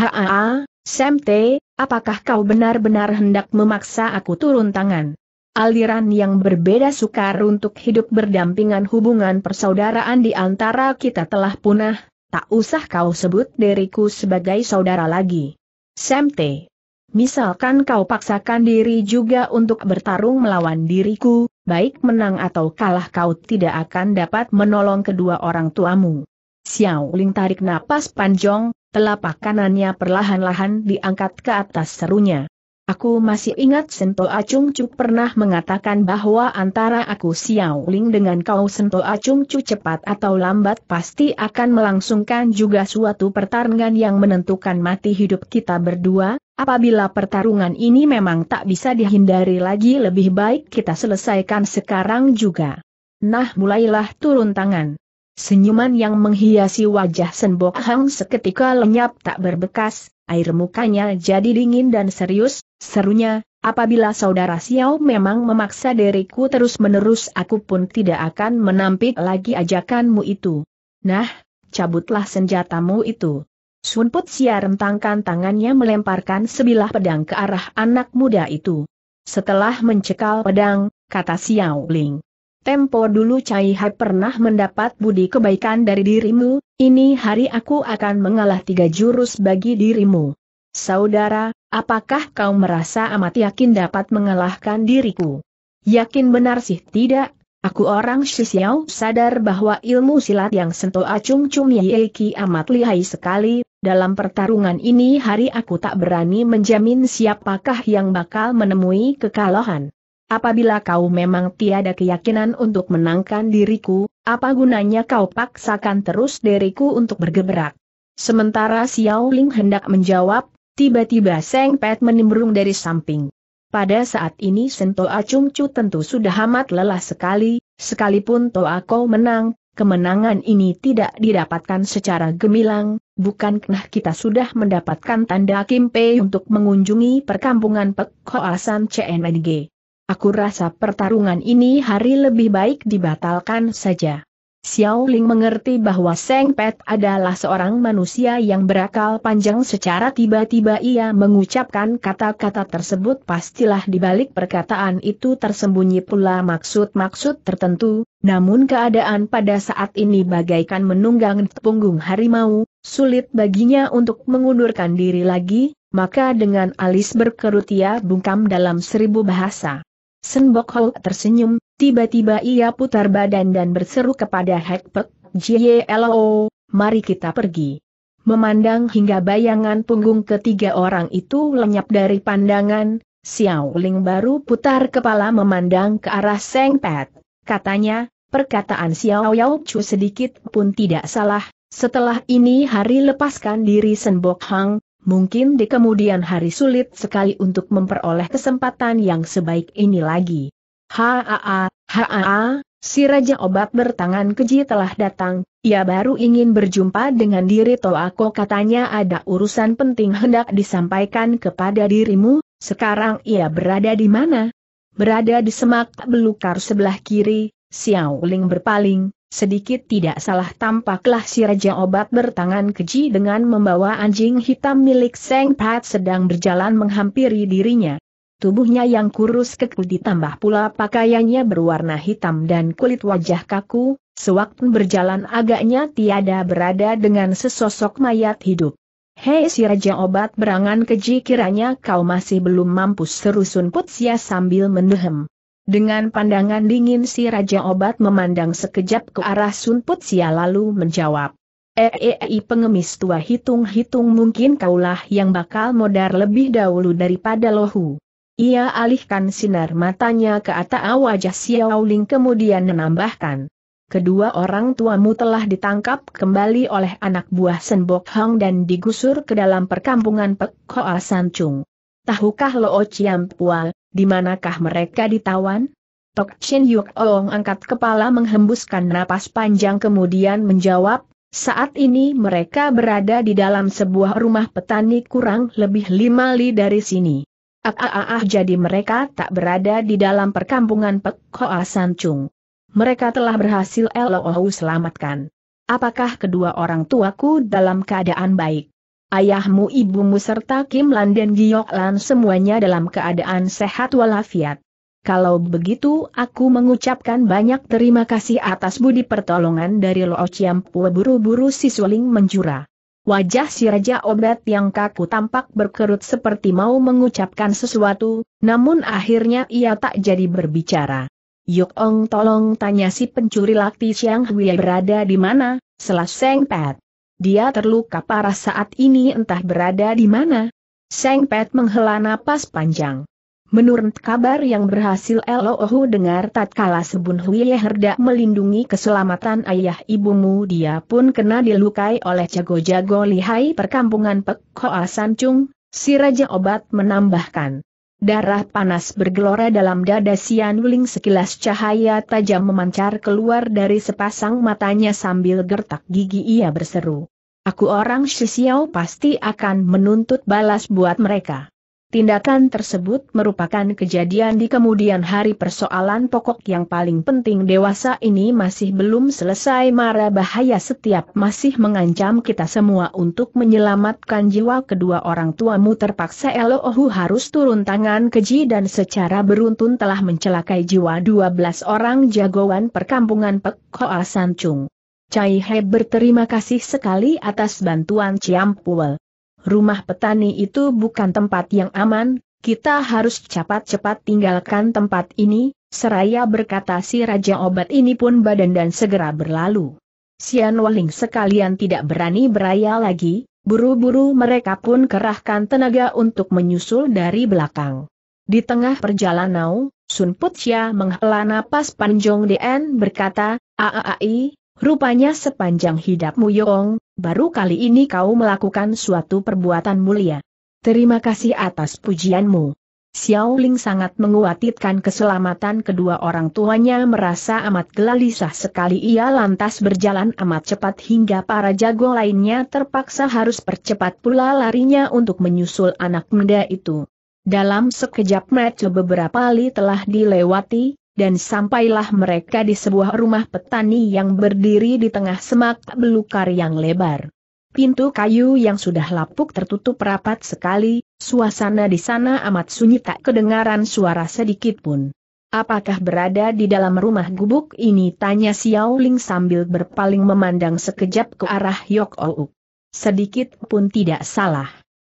haa, Sam T, apakah kau benar-benar hendak memaksa aku turun tangan? aliran yang berbeda sukar untuk hidup berdampingan hubungan persaudaraan di antara kita telah punah, tak usah kau sebut diriku sebagai saudara lagi. Semte. Misalkan kau paksakan diri juga untuk bertarung melawan diriku, baik menang atau kalah kau tidak akan dapat menolong kedua orang tuamu. Xiao Ling tarik napas panjang, telapak kanannya perlahan-lahan diangkat ke atas serunya. Aku masih ingat Sento Acung Cu pernah mengatakan bahwa antara aku Xiao Ling dengan kau Sento Acung Cu cepat atau lambat pasti akan melangsungkan juga suatu pertarungan yang menentukan mati hidup kita berdua, apabila pertarungan ini memang tak bisa dihindari lagi lebih baik kita selesaikan sekarang juga. Nah mulailah turun tangan. Senyuman yang menghiasi wajah Senbok Hang seketika lenyap tak berbekas, air mukanya jadi dingin dan serius, Serunya, apabila saudara Xiao memang memaksa diriku terus-menerus aku pun tidak akan menampik lagi ajakanmu itu. Nah, cabutlah senjatamu itu. Sun Put Sia rentangkan tangannya melemparkan sebilah pedang ke arah anak muda itu. Setelah mencekal pedang, kata Xiao Ling. Tempo dulu Cai Hai pernah mendapat budi kebaikan dari dirimu, ini hari aku akan mengalah tiga jurus bagi dirimu. Saudara, Apakah kau merasa amat yakin dapat mengalahkan diriku? Yakin benar sih tidak? Aku orang Shisiao sadar bahwa ilmu silat yang sentuh Acung cumi Yeiki amat lihai sekali, dalam pertarungan ini hari aku tak berani menjamin siapakah yang bakal menemui kekalahan. Apabila kau memang tiada keyakinan untuk menangkan diriku, apa gunanya kau paksakan terus diriku untuk bergerak? Sementara Xiao Ling hendak menjawab, Tiba-tiba Seng Pet menimbrung dari samping. Pada saat ini Sento Acungcu tentu sudah amat lelah sekali, sekalipun Toa Kau menang, kemenangan ini tidak didapatkan secara gemilang, bukankah kita sudah mendapatkan tanda Kim Pei untuk mengunjungi perkampungan Pek Koasan CNNG. Aku rasa pertarungan ini hari lebih baik dibatalkan saja. Xiao Ling mengerti bahwa Seng Pet adalah seorang manusia yang berakal panjang secara tiba-tiba ia mengucapkan kata-kata tersebut pastilah dibalik perkataan itu tersembunyi pula maksud-maksud tertentu, namun keadaan pada saat ini bagaikan menunggang punggung harimau, sulit baginya untuk mengundurkan diri lagi, maka dengan alis berkerut ia bungkam dalam seribu bahasa. Senbok Ho tersenyum, Tiba-tiba ia putar badan dan berseru kepada Hekpek, JLO, mari kita pergi. Memandang hingga bayangan punggung ketiga orang itu lenyap dari pandangan, Xiao Ling baru putar kepala memandang ke arah Seng Pet. Katanya, perkataan Xiao Yao Chu sedikit pun tidak salah, setelah ini hari lepaskan diri Senbok Hang, mungkin di kemudian hari sulit sekali untuk memperoleh kesempatan yang sebaik ini lagi. Haa, haa, si Raja Obat bertangan keji telah datang, ia baru ingin berjumpa dengan diri Toako katanya ada urusan penting hendak disampaikan kepada dirimu, sekarang ia berada di mana? Berada di semak belukar sebelah kiri, Xiao Ling berpaling, sedikit tidak salah tampaklah si Raja Obat bertangan keji dengan membawa anjing hitam milik Seng Pat sedang berjalan menghampiri dirinya. Tubuhnya yang kurus kekul ditambah pula pakaiannya berwarna hitam dan kulit wajah kaku, sewaktu berjalan agaknya tiada berada dengan sesosok mayat hidup. Hei si Raja Obat berangan keji kiranya kau masih belum mampu seru Sun sia sambil mendehem. Dengan pandangan dingin si Raja Obat memandang sekejap ke arah Sun sia lalu menjawab. Eei eh, eh, eh, pengemis tua hitung-hitung mungkin kaulah yang bakal modar lebih dahulu daripada lohu. Ia alihkan sinar matanya ke atas wajah Xiao Ling kemudian menambahkan. Kedua orang tuamu telah ditangkap kembali oleh anak buah Senbok Hang dan digusur ke dalam perkampungan Pek Hoa Sancung. Tahukah Lo Chiam Pual, di manakah mereka ditawan? Tok Chin Yuk Oong angkat kepala menghembuskan napas panjang kemudian menjawab, saat ini mereka berada di dalam sebuah rumah petani kurang lebih lima li dari sini. Ah, ah, ah, jadi mereka tak berada di dalam perkampungan Pek Hoa Sancung. Mereka telah berhasil LOU selamatkan. Apakah kedua orang tuaku dalam keadaan baik? Ayahmu, ibumu serta Kim Lan dan Giok Lan semuanya dalam keadaan sehat walafiat. Kalau begitu aku mengucapkan banyak terima kasih atas budi pertolongan dari Lo Chiam Pue buru-buru si Suling menjura. Wajah si Raja Obat yang kaku tampak berkerut seperti mau mengucapkan sesuatu, namun akhirnya ia tak jadi berbicara. Yuk, Ong tolong tanya si pencuri lakti yang Hui berada di mana, selas Seng Pet. Dia terluka parah saat ini entah berada di mana. Seng Pet menghela napas panjang. Menurut kabar yang berhasil Elohu dengar tatkala Sebun Huye herda melindungi keselamatan ayah ibumu dia pun kena dilukai oleh jago-jago lihai perkampungan Pek Hoa Sancung, si Raja Obat menambahkan. Darah panas bergelora dalam dada Sian Wuling sekilas cahaya tajam memancar keluar dari sepasang matanya sambil gertak gigi ia berseru. Aku orang Shisiao pasti akan menuntut balas buat mereka. Tindakan tersebut merupakan kejadian di kemudian hari persoalan pokok yang paling penting dewasa ini masih belum selesai mara bahaya setiap masih mengancam kita semua untuk menyelamatkan jiwa kedua orang tuamu terpaksa Elohu harus turun tangan keji dan secara beruntun telah mencelakai jiwa 12 orang jagoan perkampungan Pek Sancung. Cai He berterima kasih sekali atas bantuan Ciampuel rumah petani itu bukan tempat yang aman, kita harus cepat-cepat tinggalkan tempat ini, seraya berkata si Raja Obat ini pun badan dan segera berlalu. Sian Waling sekalian tidak berani beraya lagi, buru-buru mereka pun kerahkan tenaga untuk menyusul dari belakang. Di tengah perjalanan, Sun Putia menghela napas panjang dan berkata, Aaai, rupanya sepanjang hidapmu Yong, baru kali ini kau melakukan suatu perbuatan mulia. Terima kasih atas pujianmu. Xiao Ling sangat menguatitkan keselamatan kedua orang tuanya merasa amat gelisah sekali ia lantas berjalan amat cepat hingga para jago lainnya terpaksa harus percepat pula larinya untuk menyusul anak muda itu. Dalam sekejap mata beberapa kali telah dilewati, dan sampailah mereka di sebuah rumah petani yang berdiri di tengah semak belukar yang lebar. Pintu kayu yang sudah lapuk tertutup rapat sekali, suasana di sana amat sunyi tak kedengaran suara sedikit pun. Apakah berada di dalam rumah gubuk ini? Tanya Xiao Ling sambil berpaling memandang sekejap ke arah Yok Ouk. Sedikit pun tidak salah.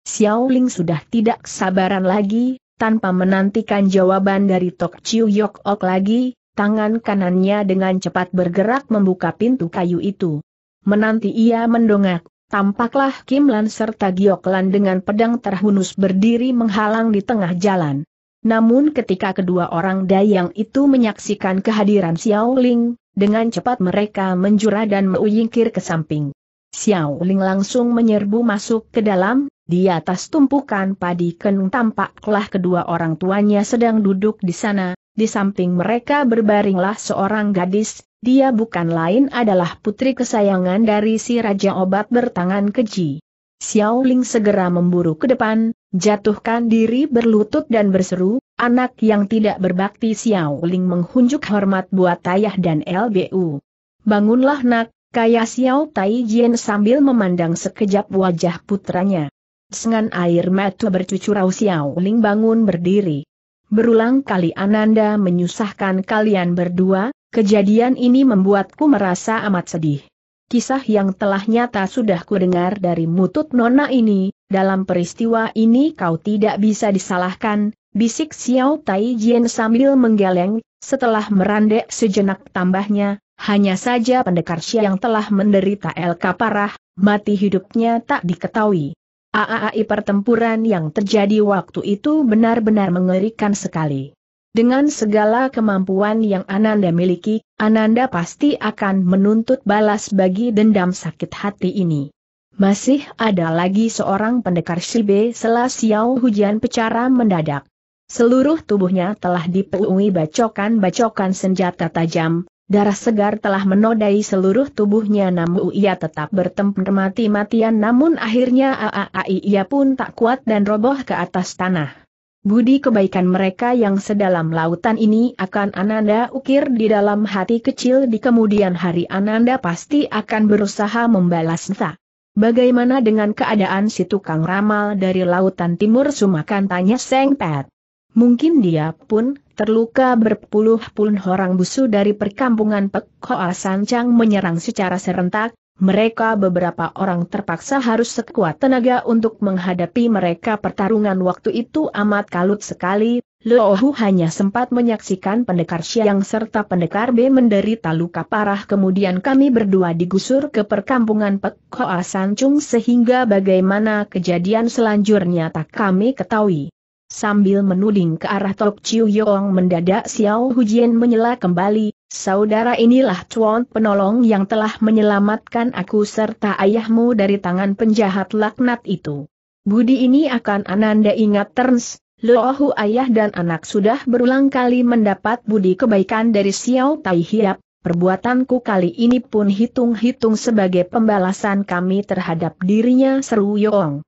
Xiao Ling sudah tidak sabaran lagi, tanpa menantikan jawaban dari Tok Chiu Yok Ok lagi, tangan kanannya dengan cepat bergerak membuka pintu kayu itu. Menanti ia mendongak, tampaklah Kim Lan serta Giok Lan dengan pedang terhunus berdiri menghalang di tengah jalan. Namun ketika kedua orang dayang itu menyaksikan kehadiran Xiao Ling, dengan cepat mereka menjura dan meuyingkir ke samping. Xiao Ling langsung menyerbu masuk ke dalam, di atas tumpukan padi kenung tampaklah kedua orang tuanya sedang duduk di sana, di samping mereka berbaringlah seorang gadis, dia bukan lain adalah putri kesayangan dari si Raja Obat bertangan keji. Xiao Ling segera memburu ke depan, jatuhkan diri berlutut dan berseru, anak yang tidak berbakti Xiao Ling menghunjuk hormat buat ayah dan LBU. Bangunlah nak, Kaya Xiao Tai Jian sambil memandang sekejap wajah putranya. Sengan air mata bercucurau Xiao Ling bangun berdiri. Berulang kali Ananda menyusahkan kalian berdua, kejadian ini membuatku merasa amat sedih. Kisah yang telah nyata sudah kudengar dari mutut nona ini, dalam peristiwa ini kau tidak bisa disalahkan, bisik Xiao Tai Jian sambil menggeleng, setelah merandek sejenak tambahnya, hanya saja pendekar yang telah menderita LK parah, mati hidupnya tak diketahui. Aaai pertempuran yang terjadi waktu itu benar-benar mengerikan sekali. Dengan segala kemampuan yang Ananda miliki, Ananda pasti akan menuntut balas bagi dendam sakit hati ini. Masih ada lagi seorang pendekar Shibe Selasiau hujan pecara mendadak. Seluruh tubuhnya telah dipenuhi bacokan-bacokan senjata tajam, Darah segar telah menodai seluruh tubuhnya namun ia tetap bertempur mati-matian namun akhirnya AAAI ia pun tak kuat dan roboh ke atas tanah. Budi kebaikan mereka yang sedalam lautan ini akan Ananda ukir di dalam hati kecil di kemudian hari Ananda pasti akan berusaha membalas tak. Bagaimana dengan keadaan si tukang ramal dari lautan timur Sumakan tanya Seng Pet. Mungkin dia pun terluka berpuluh-puluh orang busu dari perkampungan Pekoa Sancang menyerang secara serentak, mereka beberapa orang terpaksa harus sekuat tenaga untuk menghadapi mereka pertarungan waktu itu amat kalut sekali, Loohu hanya sempat menyaksikan pendekar Siang serta pendekar B menderita luka parah kemudian kami berdua digusur ke perkampungan Pekoa Sancung sehingga bagaimana kejadian selanjutnya tak kami ketahui. Sambil menuding ke arah Tok Chiu Yong mendadak Xiao Hujian menyela kembali, saudara inilah Chuan penolong yang telah menyelamatkan aku serta ayahmu dari tangan penjahat laknat itu. Budi ini akan Ananda ingat terns, Lohu ayah dan anak sudah berulang kali mendapat budi kebaikan dari Xiao Tai Hiap, Perbuatanku kali ini pun hitung-hitung sebagai pembalasan kami terhadap dirinya seru Yong.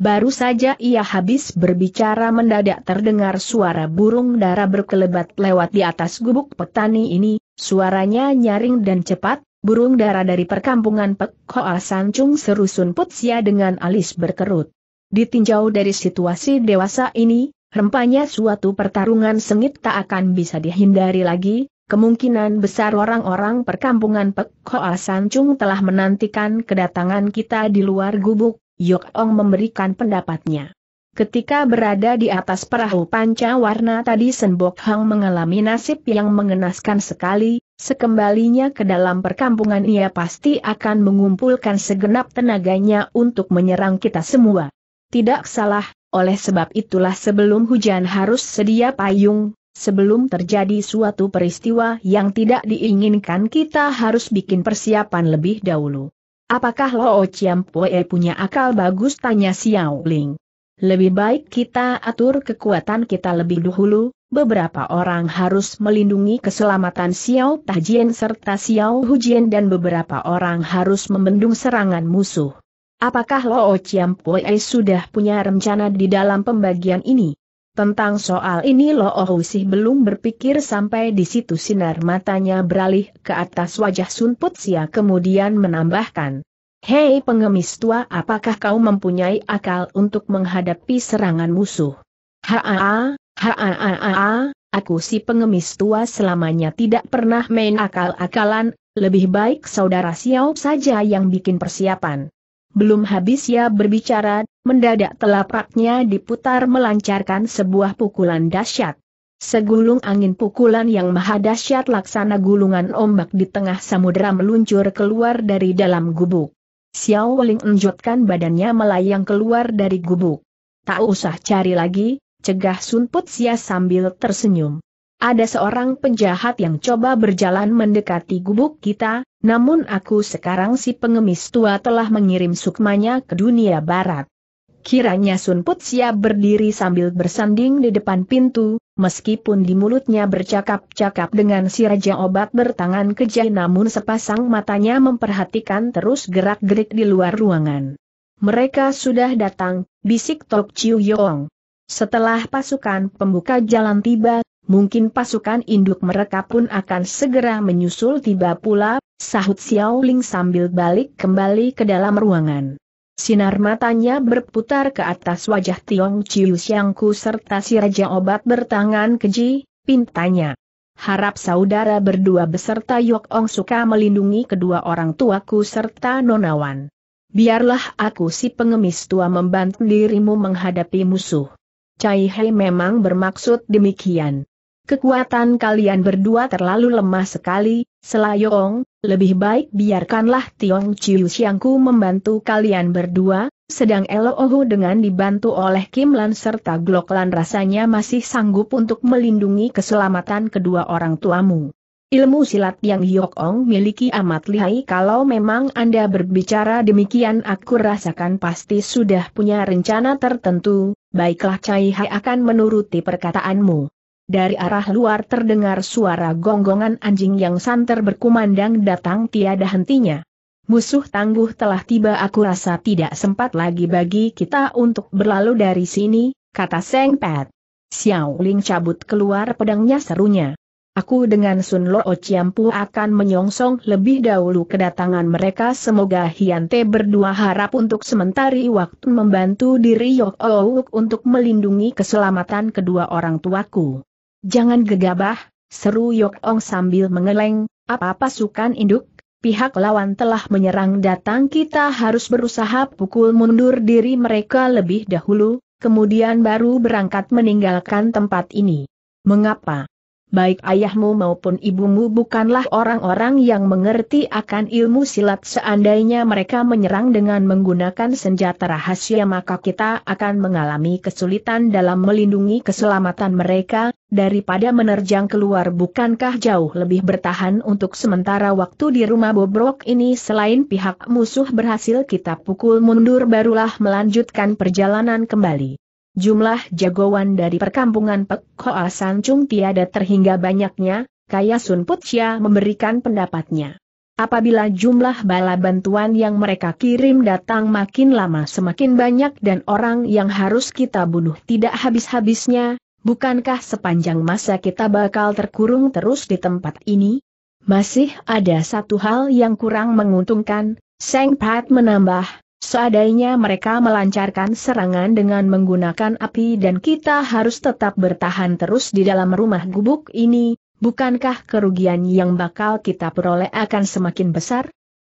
Baru saja ia habis berbicara mendadak terdengar suara burung dara berkelebat lewat di atas gubuk petani ini, suaranya nyaring dan cepat, burung dara dari perkampungan Pek Hoa Sancung serusun putsia dengan alis berkerut. Ditinjau dari situasi dewasa ini, rempahnya suatu pertarungan sengit tak akan bisa dihindari lagi, Kemungkinan besar orang-orang perkampungan Pek Hoa Sancung telah menantikan kedatangan kita di luar gubuk, Yok Ong memberikan pendapatnya. Ketika berada di atas perahu panca warna tadi Senbok Hang mengalami nasib yang mengenaskan sekali, sekembalinya ke dalam perkampungan ia pasti akan mengumpulkan segenap tenaganya untuk menyerang kita semua. Tidak salah, oleh sebab itulah sebelum hujan harus sedia payung, sebelum terjadi suatu peristiwa yang tidak diinginkan kita harus bikin persiapan lebih dahulu. Apakah Lo Chiam Pue punya akal bagus tanya Xiao Ling. Lebih baik kita atur kekuatan kita lebih dahulu, beberapa orang harus melindungi keselamatan Xiao Tajian serta Xiao Hujian dan beberapa orang harus membendung serangan musuh. Apakah Lo Chiam Pue sudah punya rencana di dalam pembagian ini? Tentang soal ini Lo Ohusih belum berpikir sampai di situ sinar matanya beralih ke atas wajah Sun Putsia kemudian menambahkan. Hei pengemis tua apakah kau mempunyai akal untuk menghadapi serangan musuh? Haa, haa, haa, aku si pengemis tua selamanya tidak pernah main akal-akalan, lebih baik saudara Xiao saja yang bikin persiapan. Belum habis ia berbicara, mendadak telapaknya diputar melancarkan sebuah pukulan dahsyat. Segulung angin pukulan yang maha dahsyat laksana gulungan ombak di tengah samudera meluncur keluar dari dalam gubuk. Xiao Ling enjotkan badannya melayang keluar dari gubuk. Tak usah cari lagi, cegah sunput Sia sambil tersenyum. Ada seorang penjahat yang coba berjalan mendekati gubuk kita, namun aku sekarang si pengemis tua telah mengirim sukmanya ke dunia barat. Kiranya Sun Put siap berdiri sambil bersanding di depan pintu, meskipun di mulutnya bercakap-cakap dengan si Raja Obat bertangan kejai namun sepasang matanya memperhatikan terus gerak-gerik di luar ruangan. Mereka sudah datang, bisik Tok Chiu Yong. Setelah pasukan pembuka jalan tiba, mungkin pasukan induk mereka pun akan segera menyusul tiba pula, sahut Xiao Ling sambil balik kembali ke dalam ruangan. Sinar matanya berputar ke atas wajah Tiong Chiu Xiangku serta si Raja Obat bertangan keji, pintanya. Harap saudara berdua beserta Yok Ong suka melindungi kedua orang tuaku serta nonawan. Biarlah aku si pengemis tua membantu dirimu menghadapi musuh. Cai Hei memang bermaksud demikian. Kekuatan kalian berdua terlalu lemah sekali, Selayong, lebih baik biarkanlah Tiong Chiu Xiangku membantu kalian berdua, sedang Elohu dengan dibantu oleh Kim Lan serta Glock Lan rasanya masih sanggup untuk melindungi keselamatan kedua orang tuamu. Ilmu silat yang Hyok Ong miliki amat lihai kalau memang Anda berbicara demikian aku rasakan pasti sudah punya rencana tertentu, baiklah Cai Hai akan menuruti perkataanmu dari arah luar terdengar suara gonggongan anjing yang santer berkumandang datang tiada hentinya. Musuh tangguh telah tiba aku rasa tidak sempat lagi bagi kita untuk berlalu dari sini, kata Seng Pat. Xiao Ling cabut keluar pedangnya serunya. Aku dengan Sun Lo Chiampu akan menyongsong lebih dahulu kedatangan mereka semoga Hian berdua harap untuk sementari waktu membantu diri Yok Ouk untuk melindungi keselamatan kedua orang tuaku. Jangan gegabah, seru Yok Ong sambil mengeleng, apa pasukan induk, pihak lawan telah menyerang datang kita harus berusaha pukul mundur diri mereka lebih dahulu, kemudian baru berangkat meninggalkan tempat ini. Mengapa? baik ayahmu maupun ibumu bukanlah orang-orang yang mengerti akan ilmu silat seandainya mereka menyerang dengan menggunakan senjata rahasia maka kita akan mengalami kesulitan dalam melindungi keselamatan mereka, daripada menerjang keluar bukankah jauh lebih bertahan untuk sementara waktu di rumah bobrok ini selain pihak musuh berhasil kita pukul mundur barulah melanjutkan perjalanan kembali. Jumlah jagoan dari perkampungan Pek Hoa Sancung tiada terhingga banyaknya, Kaya Sun Putsia memberikan pendapatnya. Apabila jumlah bala bantuan yang mereka kirim datang makin lama semakin banyak dan orang yang harus kita bunuh tidak habis-habisnya, bukankah sepanjang masa kita bakal terkurung terus di tempat ini? Masih ada satu hal yang kurang menguntungkan, Seng Pat menambah, Seadanya mereka melancarkan serangan dengan menggunakan api dan kita harus tetap bertahan terus di dalam rumah gubuk ini, bukankah kerugian yang bakal kita peroleh akan semakin besar?